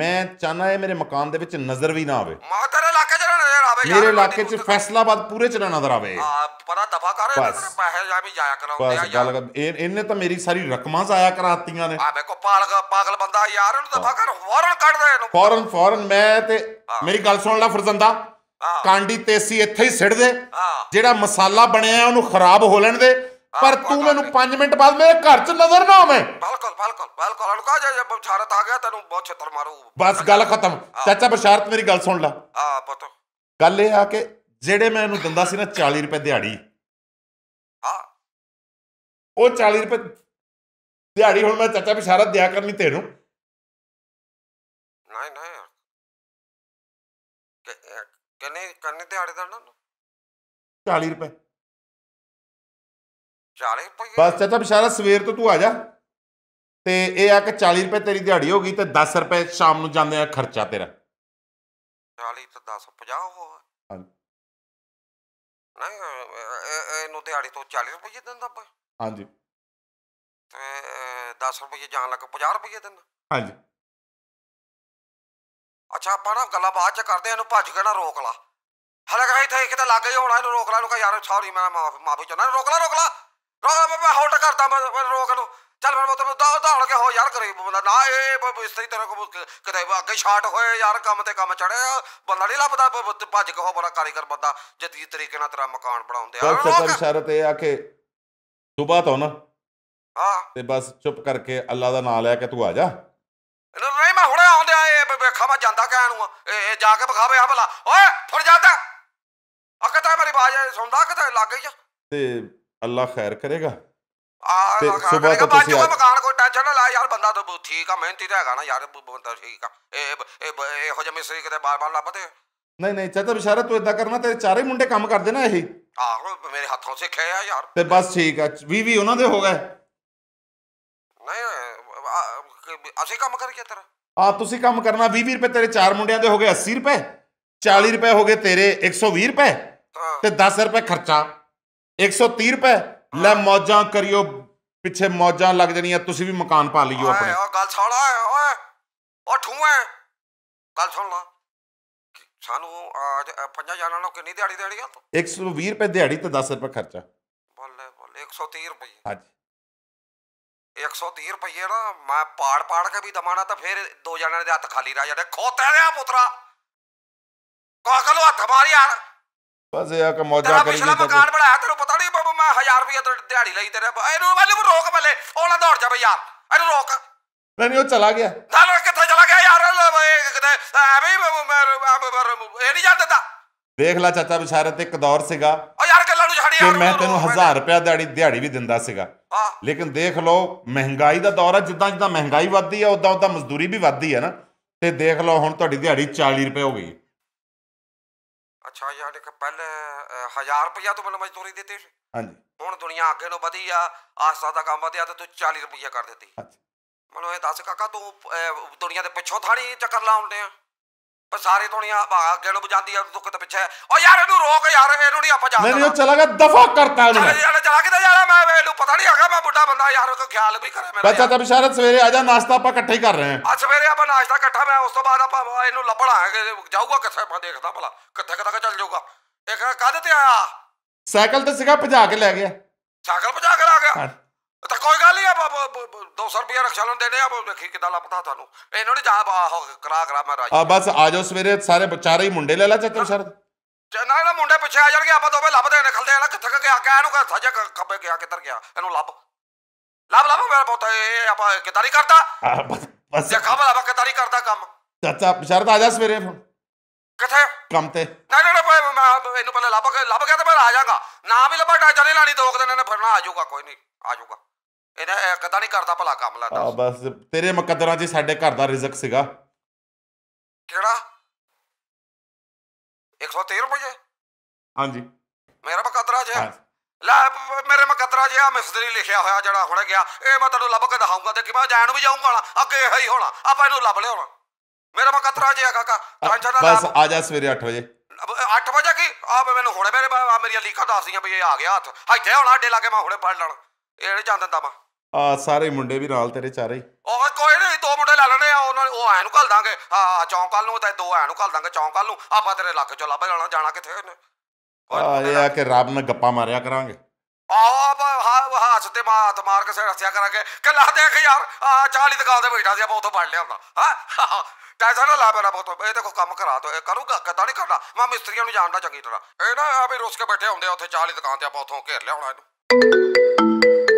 ਮੈਂ ਚਾਹਨਾ ਇਹ ਮੇਰੇ ਮਕਾਨ ਦੇ ਵਿੱਚ ਨਜ਼ਰ ਵੀ ਨਾ ਆਵੇ ਮਾ ਤੇਰੇ ਇਲਾਕੇ ਚ ਨਾ ਨਜ਼ਰ ਆਵੇ ਮੇਰੇ ਇਲਾਕੇ ਚ ਫੈਸਲਾਬਾਦ ਪੂਰੇ ਚ ਨਾ ਨਜ਼ਰ ਆਵੇ ਹਾਂ ਪਤਾ ਦਫਾ ਕਰ ਪੈਸੇ ਜਾ ਵੀ ਜਾਇਆ ਕਰਾਉਂਦੇ ਆ ਯਾਰ ਇਹਨੇ ਤਾਂ ਮੇਰੀ ਸਾਰੀ ਰਕਮਾਂ ਜ਼ਾਇਆ ਕਰਾਤੀਆਂ ਨੇ ਆ ਵੇਖੋ ਪਾਗਲ ਪਾਗਲ ਬੰਦਾ ਯਾਰ ਇਹਨੂੰ ਦਫਾ ਕਰ ਫੌਰਨ ਕੱਢ ਦੇ ਇਹਨੂੰ ਫੌਰਨ ਫੌਰਨ ਮੈਂ ਤੇ ਮੇਰੀ ਗੱਲ ਸੁਣ ਲੈ ਫਰਜ਼ੰਦਾ ਕਾਂਡੀ ਤੇਸੀ ਇੱਥੇ ਹੀ ਸਿੜ ਦੇ ਜਿਹੜਾ ਮਸਾਲਾ ਬਣਿਆ ਉਹਨੂੰ ਖਰਾਬ ਹੋ ਲੈਣ ਦੇ ਪਰ ਤੂੰ ਮੈਨੂੰ 5 ਮਿੰਟ ਬਾਅਦ ਮੇਰੇ ਘਰ 'ਚ ਨਜ਼ਰ ਨਾ ਆਵੇਂ ਬਿਲਕੁਲ ਬਿਲਕੁਲ ਬਿਲਕੁਲ ਅਣਕਾ ਜੇ ਬਸ਼ਾਰਤ ਆ ਗਿਆ ਤੈਨੂੰ ਬਹੁਤ ਛੱਤਰ ਮਾਰੂ ਬਸ ਗੱਲ ਖਤਮ ਚਾਚਾ ਬਸ਼ਾਰਤ ਮੇਰੀ ਗੱਲ ਸੁਣ ਲੈ ਆ ਪੁੱਤ ਗੱਲ ਇਹ ਆ ਕਿ ਜਿਹੜੇ ਮੈਂ ਇਹਨੂੰ ਦਿੰਦਾ ਸੀ ਨਾ 40 ਰੁਪਏ ਦਿਹਾੜੀ ਹਾਂ ਉਹ 40 ਰੁਪਏ ਦਿਹਾੜੀ ਹੁਣ ਮੈਂ ਚਾਚਾ ਬਸ਼ਾਰਤ ਦਿਆ ਕਰਨੀ ਤੈਨੂੰ ਨਹੀਂ ਨਹੀਂ ਕਿੰਨੇ ਕੰਨੇ ਦਿਹਾੜੇ ਦਾ ਨਾ 40 ਰੁਪਏ 40 ਰੁਪਏ ਬਸ ਚਾਚਾ ਬਿਸ਼ਾਰਾ ਸਵੇਰ ਤੋਂ ਤੂੰ ਆ ਜਾ ਤੇ ਇਹ ਆ ਕਿ 40 ਰੁਪਏ ਤੇਰੀ ਦਿਹਾੜੀ ਹੋ ਗਈ ਤੇ 10 ਰੁਪਏ ਸ਼ਾਮ ਨੂੰ ਜਾਂਦੇ ਆ ਖਰਚਾ ਤੇਰਾ 40 ਤੇ 10 50 ਹੋ ਹਾਂ ਨਹੀਂ ਇਹਨੂੰ ਦਿਹਾੜੀ ਤੋਂ 40 ਰੁਪਏ ਦਿੰਦਾ ਆਪਾਂ ਹਾਂਜੀ ਤੇ 10 ਰੁਪਏ ਜਾਣ ਲੱਗ 50 ਰੁਪਏ ਦਿੰਦਾ ਹਾਂਜੀ ਅੱਛਾ ਆਪਾਂ ਨਾ ਗੱਲਾਂ ਬਾਅਦ ਚ ਕਰਦੇ ਇਹਨੂੰ ਭੱਜ ਕੇ ਨਾ ਰੋਕ ਲਾ ਹਲੇ ਕਹੇ ਇੱਥੇ ਕਿਤੇ ਲੱਗ ਗਈ ਹੋਣਾ ਇਹਨੂੰ ਰੋਕ ਲਾ ਇਹਨੂੰ ਕਹ ਯਾਰ ਸੌਰੀ ਮੈਂ ਮਾਫੀ ਮਾਫੀ ਚਾਹੁੰਦਾ ਰੋਕ ਲਾ ਰੋਕ ਲਾ ਰੋਕ ਲਾ ਮੈਂ ਹੌਟ ਕਰਦਾ ਮੈਂ ਰੋਕ ਨੂੰ ਚੱਲ ਮੈਂ ਮਤਲਬ ਦਾ ਦੌੜ ਕੇ ਹੋ ਯਾਰ ਗਰੀਬ ਬੰਦਾ ਨਾ ਇਹ ਇਸ ਤਰ੍ਹਾਂ ਕੋ ਕਿਤੇ ਅੱਗੇ ਸ਼ਾਟ ਹੋਏ ਯਾਰ ਕੰਮ ਤੇ ਕੰਮ ਚੜਿਆ ਬੰਦਾ ਨਹੀਂ ਲੱਭਦਾ ਭੱਜ ਕੇ ਹੋ ਬੜਾ ਕਾਰੀਗਰ ਬੰਦਾ ਜਦੀ ਤਰੀਕੇ ਨਾਲ ਤੇਰਾ ਮਕਾਨ ਬਣਾਉਂਦੇ ਆ ਸਭ ਸ਼ਰਤ ਇਹ ਆ ਕਿ ਸੁਬਾ ਤੋਂ ਨਾ ਹਾਂ ਤੇ ਬਸ ਚੁੱਪ ਕਰਕੇ ਅੱਲਾ ਦਾ ਨਾਮ ਲੈ ਕੇ ਤੂੰ ਆ ਜਾ ਨਹੀਂ ਮੈਂ ਹੁਣੇ ਇਹ ਵੇਖਾ ਮੈਂ ਜਾਂਦਾ ਕਹਿਣ ਨੂੰ ਇਹ ਜਾ ਕੇ ਵਿਖਾਵੇ ਆ ਭਲਾ ਓਏ ਫੜ ਜਾਂਦਾ ਆ ਕਿਤੇ ਮੇਰੀ ਬਾਜ ਸੁਣਦਾ ਕਿਤੇ ਲੱਗ ਗਈ ਆ ਤੇ ਅੱਲਾ ਖੈਰ ਕਰੇਗਾ ਆ ਸੁਬਾਹ ਤੋਂ ਤੁਸੀਂ ਮਕਾਨ ਕੋਈ ਟੈਨਸ਼ਨ ਨਾ ਲਾ ਯਾਰ ਬੰਦਾ ਤਾਂ ਠੀਕ ਆ ਮਿਹਨਤੀ ਤਾਂ ਹੈਗਾ ਨਾ ਯਾਰ ਬੰਦਾ ਠੀਕ ਆ ਇਹ ਇਹੋ ਜਿਹਾ ਮਿਸਰੀ ਕਿਤੇ ਬਾਰ-ਬਾਰ ਲੱਭਦੇ ਨਹੀਂ ਨਹੀਂ ਚਾਚਾ ਬਿਸ਼ਾਰਾ ਤੂੰ ਇਦਾਂ ਕਰਨਾ ਤੇਰੇ ਚਾਰੇ ਮੁੰਡੇ ਕੰਮ ਕਰਦੇ ਨਾ ਇਹ ਆਹੋ ਮੇਰੇ ਹੱਥੋਂ ਸਿੱਖਿਆ ਆ ਯਾਰ ਤੇ ਬਸ ਠੀਕ ਆ 20 20 ਉਹਨਾਂ ਦੇ ਹੋ ਗਏ ਨਹੀਂ ਅਸੀਂ ਕੰਮ ਕਰਕੇ ਤੇਰਾ ਆ ਤੁਸੀਂ ਕੰਮ ਕਰਨਾ 20 20 ਰੁਪਏ ਤੇਰੇ ਚਾਰ ਮੁੰਡਿਆਂ ਦੇ ਹੋ ਗਏ 80 ਰੁਪਏ 40 ਰੁਪਏ ਹੋ ਗਏ ਤੇਰੇ 120 ਰੁਪਏ ਤੇ 10 ਰੁਪਏ ਖਰਚਾ 130 ਰੁਪਏ ਲੈ ਮੌਜਾਂ ਕਰਿਓ ਪਿੱਛੇ ਮੌਜਾਂ ਲੱਗ ਜਣੀਆਂ ਤੁਸੀਂ ਵੀ ਮਕਾਨ ਪਾ ਲਿਓ ਆਪਣੇ ਓਏ ਗੱਲ ਸਾਲਾ ਓਏ ਓ ਠੂਏ ਗੱਲ ਸੁਣ ਲਾ ਸਾਨੂੰ ਪੰਜਾਂ ਜਾਨਾਂ ਨੂੰ ਕਿੰਨੀ ਦਿਹਾੜੀ ਦੇਣੀ ਆ 120 ਰੁਪਏ ਦਿਹਾੜੀ ਤੇ 10 ਰੁਪਏ ਖਰਚਾ ਬੱਲੇ ਬੱਲੇ 130 ਰੁਪਏ ਹਾਂਜੀ 130 ਰੁਪਏ ਨਾ ਮੈਂ ਪਾੜ ਪਾੜ ਕੇ ਵੀ ਦਮਾਣਾ ਤਾਂ ਫੇਰ ਦੋ ਜਣਿਆਂ ਦੇ ਹੱਥ ਖਾਲੀ ਰਹਿ ਜਾਂਦੇ ਖੋਤੇ ਦੇ ਆ ਪੁੱਤਰਾ ਕਾਕਲ ਹੱਥ ਮਾਰ ਯਾਰ ਬਸ ਇਹ ਆ ਕੇ ਮੌਜਾਂ ਕਰੀ ਤੇਰਾ ਪਿਛਲਾ ਮਕਾਨ ਬਣਾਇਆ ਤੈਨੂੰ ਪਤਾ ਨਹੀਂ ਬਾਬਾ ਮੈਂ 1000 ਰੁਪਏ ਤੇ ਦਿਹਾੜੀ ਲਈ ਤੇਰੇ ਇਹਨੂੰ ਮੈਨੂੰ ਰੋਕ ਬੱਲੇ ਉਹਨਾਂ ਦੌੜ ਜਾ ਬਈ ਯਾਰ ਇਹਨੂੰ ਰੋਕ ਨਹੀਂ ਨਹੀਂ ਉਹ ਚਲਾ ਗਿਆ ਨਾਲ ਕਿੱਥੇ ਚਲਾ ਗਿਆ ਯਾਰ ਕਿਤੇ ਐਵੇਂ ਇਹ ਨਹੀਂ ਜਾਂਦਾ ਤਾ ਦੇਖ ਲੈ ਚਾਚਾ ਬਿਸ਼ਾਰਤ ਇੱਕ ਦੌਰ ਸੀਗਾ ਓ ਯਾਰ ਗੱਲਾਂ ਨੂੰ ਛੱਡ ਯਾਰ ਮੈਂ ਤੈਨੂੰ 1000 ਰੁਪਏ ਦਿਹਾੜੀ ਦਿਹਾੜੀ ਵੀ ਦਿੰਦਾ ਸੀਗਾ ਲੇਕਿਨ ਦੇਖ ਲਓ ਮਹਿੰਗਾਈ ਦਾ ਦੌਰ ਹੈ ਜਿੱਦਾਂ ਜਿੱਦਾਂ ਮਹਿੰਗਾਈ ਵੱਧਦੀ ਹੈ ਉਦਾਂ ਉਦਾਂ ਮਜ਼ਦੂਰੀ ਵੀ ਵੱਧਦੀ ਹੈ ਨਾ ਤੇ ਦੇਖ ਲਓ ਹੁਣ ਤੁਹਾਡੀ ਦਿਹਾੜੀ 40 ਰੁਪਏ ਹੋ ਗਈ ਅੱਛਾ ਯਾਨੀ ਕਿ ਪਹਿਲੇ 1000 ਰੁਪਏ ਤੋਂ ਪਹਿਲਾਂ ਮਜ਼ਦੂਰੀ ਦਿੱਤੀ ਸੀ ਹਾਂਜੀ ਹੁਣ ਦੁਨੀਆ ਅੱਗੇ ਨੂੰ ਵਧੀ ਆ ਆਸਾ ਦਾ ਕੰਮ ਵਧਿਆ ਤੇ ਤੂੰ 40 ਰੁਪਏ ਕਰ ਦਿੱਤੀ ਹਾਂਜੀ ਮਨੋਂ ਇਹ ਦੱਸ ਕਾਕਾ ਤੂੰ ਦੁਨੀਆ ਦੇ ਪਿੱਛੋਂ ਥਾਣੀ ਚੱਕਰ ਲਾਉਂਦੇ ਆ ਪਰ ਸਾਰੇ ਤੋਣੀਆਂ ਅੱਗੇ ਨੂੰ ਜਾਂਦੀ ਆ ਦੁੱਖ ਤੇ ਪਿੱਛੇ ਓ ਯਾਰ ਇਹਨੂੰ ਰੋਕ ਯਾਰ ਇਹਨੂੰ ਨਹੀਂ ਆਪਾਂ ਨਹੀਂ ਮੈਨੂੰ ਚਲਾ ਗਿਆ ਦਫਾ ਕਰਤਾ ਉਹਨੂੰ ਚਲਾ ਚਲਾ ਕਿਤੇ ਜਾਣਾ ਮੈਂ ਇਹਨੂੰ ਪਤਾ ਨਹੀਂ ਹੈਗਾ ਮੈਂ ਬੁੱਢਾ ਬੰਦਾ ਯਾਰ ਕੋਈ ਖਿਆਲ ਵੀ ਕਰੇ ਮੇਰਾ ਬੱਚਾ ਤਾਂ ਬਿਸ਼ਾਰਤ ਸਵੇਰੇ ਆ ਜਾ ਨਾਸ਼ਤਾ ਆਪਾਂ ਇਕੱਠੇ ਹੀ ਕਰ ਰਹੇ ਹਾਂ ਅੱਜ ਸਵੇਰੇ ਆਪਾਂ ਨਾਸ਼ਤਾ ਇਕੱਠਾ ਮੈਂ ਉਸ ਤੋਂ ਬਾਅਦ ਆਪਾਂ ਇਹਨੂੰ ਲੱਭਣਾ ਜਾਊਗਾ ਕਿੱਥੇ ਮੈਂ ਦੇਖਦਾ ਭਲਾ ਕਿੱਥੇ ਕਿੱਥੇ ਚੱਲ ਜਾਊਗਾ ਇਹ ਕਾਹਦੇ ਤੇ ਆਇਆ ਸਾਈਕਲ ਤੇ ਸਿਗਾ ਭਜਾ ਕੇ ਲੈ ਗਿਆ ਸਾਈਕਲ ਭਜਾ ਕੇ ਆ ਗਿਆ ਤਾਂ ਕੋਈ ਗੱਲ ਨਹੀਂ ਆ 200 ਰੁਪਏ ਰਕਸ਼ਾ ਨੂੰ ਦੇਣੇ ਆ ਦੇਖੀ ਕਿਦਾਂ ਲੱਭਦਾ ਤੁਹਾਨੂੰ ਇਹਨਾਂ ਨੇ ਜਾ ਕਰਾ ਕਰਾ ਮੈਂ ਰਾਜੀ ਆ ਬਸ ਆ ਜਾਓ ਸਵੇਰੇ ਸਾਰੇ ਵਿਚਾਰੇ ਹੀ ਮੁੰਡੇ ਲੈ ਲੈ ਚੱਤਰ ਸਰ ਨਾ ਨਾ ਮੁੰਡੇ ਪਿੱਛੇ ਆ ਜਾਣਗੇ ਆਪਾਂ ਦੋਵੇਂ ਲੱਭਦੇ ਨੇ ਖਲਦੇ ਆ ਕਿੱਥੇ ਗਿਆ ਕਹਿ ਇਹਨੂੰ ਕਹ ਸਜਾ ਖੱਬੇ ਗਿਆ ਕਿੱਧਰ ਗਿਆ ਇਹਨੂੰ ਲੱਭ ਲੱਭ ਲੱਭ ਮੇਰਾ ਪੁੱਤ ਇਹ ਆਪਾਂ ਕਿਦਾਂ ਨਹੀਂ ਕਰਦਾ ਬਸ ਬਸ ਜਖਾ ਵਾਲਾ ਕਿਦਾਂ ਨਹੀਂ ਕਰਦਾ ਕੰਮ ਚਾਚਾ ਸ਼ਰਤ ਆ ਜਾ ਸਵੇਰੇ ਫਿਰ ਕਿੱਥੇ ਕੰਮ ਤੇ ਨਾ ਨਾ ਮੈਂ ਇਹਨੂੰ ਪਹਿਲਾਂ ਲੱਭ ਕੇ ਲੱਭ ਗਿਆ ਤੇ ਮੈਂ ਆ ਜਾਗਾ ਨਾ ਵੀ ਲੱਭਾ ਟਾਚਾ ਨਹੀਂ ਲਾਣੀ ਦੋ ਦਿਨ ਇਹਨੇ ਫਿਰਨਾ ਆ ਜਾਊਗਾ ਕੋਈ ਨਹੀਂ ਆ ਜਾਊਗਾ ਇਹਦਾ ਕਦਾ ਨਹੀਂ ਕਰਦਾ ਭਲਾ ਕੰਮ ਲੱਗਦਾ ਆ ਬਸ ਤੇਰੇ ਮੁਕੱਦਰਾਂ 'ਚ ਸਾਡੇ ਘਰ ਦਾ ਰਿਜ਼ਕ ਸੀਗਾ ਕਿਹੜਾ 113 ਰੁਪਏ ਹਾਂਜੀ ਮੇਰਾ ਮੁਕੱਦਰਾ 'ਚ ਲੈ ਮੇਰੇ ਮੁਕੱਦਰਾ 'ਚ ਆ ਮਿਸਤਰੀ ਲਿਖਿਆ ਹੋਇਆ ਜਿਹੜਾ ਹੁਣ ਗਿਆ ਇਹ ਮੈਂ ਤੈਨੂੰ ਲੱਭ ਕੇ ਦਿਖਾਉਂਗਾ ਤੇ ਕਿਵੇਂ ਜਾਣ ਵੀ ਜਾਊਂਗਾ ਅੱਗੇ ਇਹੀ ਹੋਣਾ ਆਪਾਂ ਇਹਨੂੰ ਲੱਭ ਲਿਆਉਣਾ ਮੇਰਾ ਮੁਕੱਦਰਾ 'ਚ ਆ ਕਾਕਾ ਟੈਨਸ਼ਨ ਨਾ ਬਸ ਆ ਜਾ ਸਵੇਰੇ 8 ਵਜੇ 8 ਵਜੇ ਕੀ ਆ ਮੈਨੂੰ ਹੁਣੇ ਮੇਰੇ ਮੇਰੀਆਂ ਲੀਕਾਂ ਦੱਸਦੀਆਂ ਵੀ ਇਹ ਆ ਗਿਆ ਹੱਥ ਇੱਥੇ ਹੋਣਾ ਅੱਡੇ ਕੇ ਮੈਂ ਹੁਣੇ ਪੜ ਲੈਣਾ ਇਹ ਨਹੀਂ ਜਾਣ ਦਿੰਦਾ ਮੈਂ ਆ ਸਾਰੇ ਮੁੰਡੇ ਵੀ ਨਾਲ ਤੇਰੇ ਚਾਰੇ ਓਏ ਉਹ ਕੋਈ ਨਹੀਂ ਦੋ ਮੁੰਡੇ ਲੈ ਲੈਣੇ ਆ ਉਹਨਾਂ ਉਹ ਐ ਨੂੰ ਘੱਲ ਦਾਂਗੇ ਆ ਚੌਂਕ ਵੱਲ ਨੂੰ ਤਾਂ ਦੋ ਐ ਨੂੰ ਘੱਲ ਦਾਂਗੇ ਚੌਂਕ ਵੱਲ ਨੂੰ ਆਪਾਂ ਤੇਰੇ ਲੱਗ ਚੋਂ ਲੱਭ ਜਾਣਾ ਜਾਣਾ ਕਿੱਥੇ ਨੇ ਆ ਇਹ ਆ ਕਿ ਰੱਬ ਨਾਲ ਗੱਪਾਂ ਮਾਰਿਆ ਕਰਾਂਗੇ ਆ ਹਾ ਹਾਸ ਤੇ ਮਾਤ ਮਾਰ ਕੇ ਸਿਰ ਹੱਸਿਆ ਕਰਾਂਗੇ ਕੱਲਾ ਦੇਖ ਯਾਰ ਆ 40 ਦੁਕਾਨ ਤੇ ਬੈਠਾ ਸੀ ਆਪਾਂ ਉਥੋਂ ਫੜ ਲਿਆ ਹੁੰਦਾ ਹਾਂ ਟੈਸਾ ਨਾ ਲਾ ਮੇਰਾ ਬਹੁਤ ਇਹ ਦੇਖੋ ਕੰਮ ਕਰਾ ਦੋ ਇਹ ਕਰੂਗਾ ਕਦਾ ਨਹੀਂ ਕਰਦਾ ਮੈਂ ਮਿਸਤਰੀਆਂ ਨੂੰ ਜਾਣਦਾ ਚੰਗੀ ਤਰ੍ਹਾਂ ਇਹ ਨਾ ਆ ਵੀ ਰੁੱਸ ਕੇ ਬੈਠੇ ਹੁੰਦੇ ਆ ਉੱਥੇ 40 ਦੁਕਾਨ ਤੇ ਆਪਾਂ ਉਥੋਂ ਘੇਰ ਲਿਆ ਹੁਣ ਇਹਨੂੰ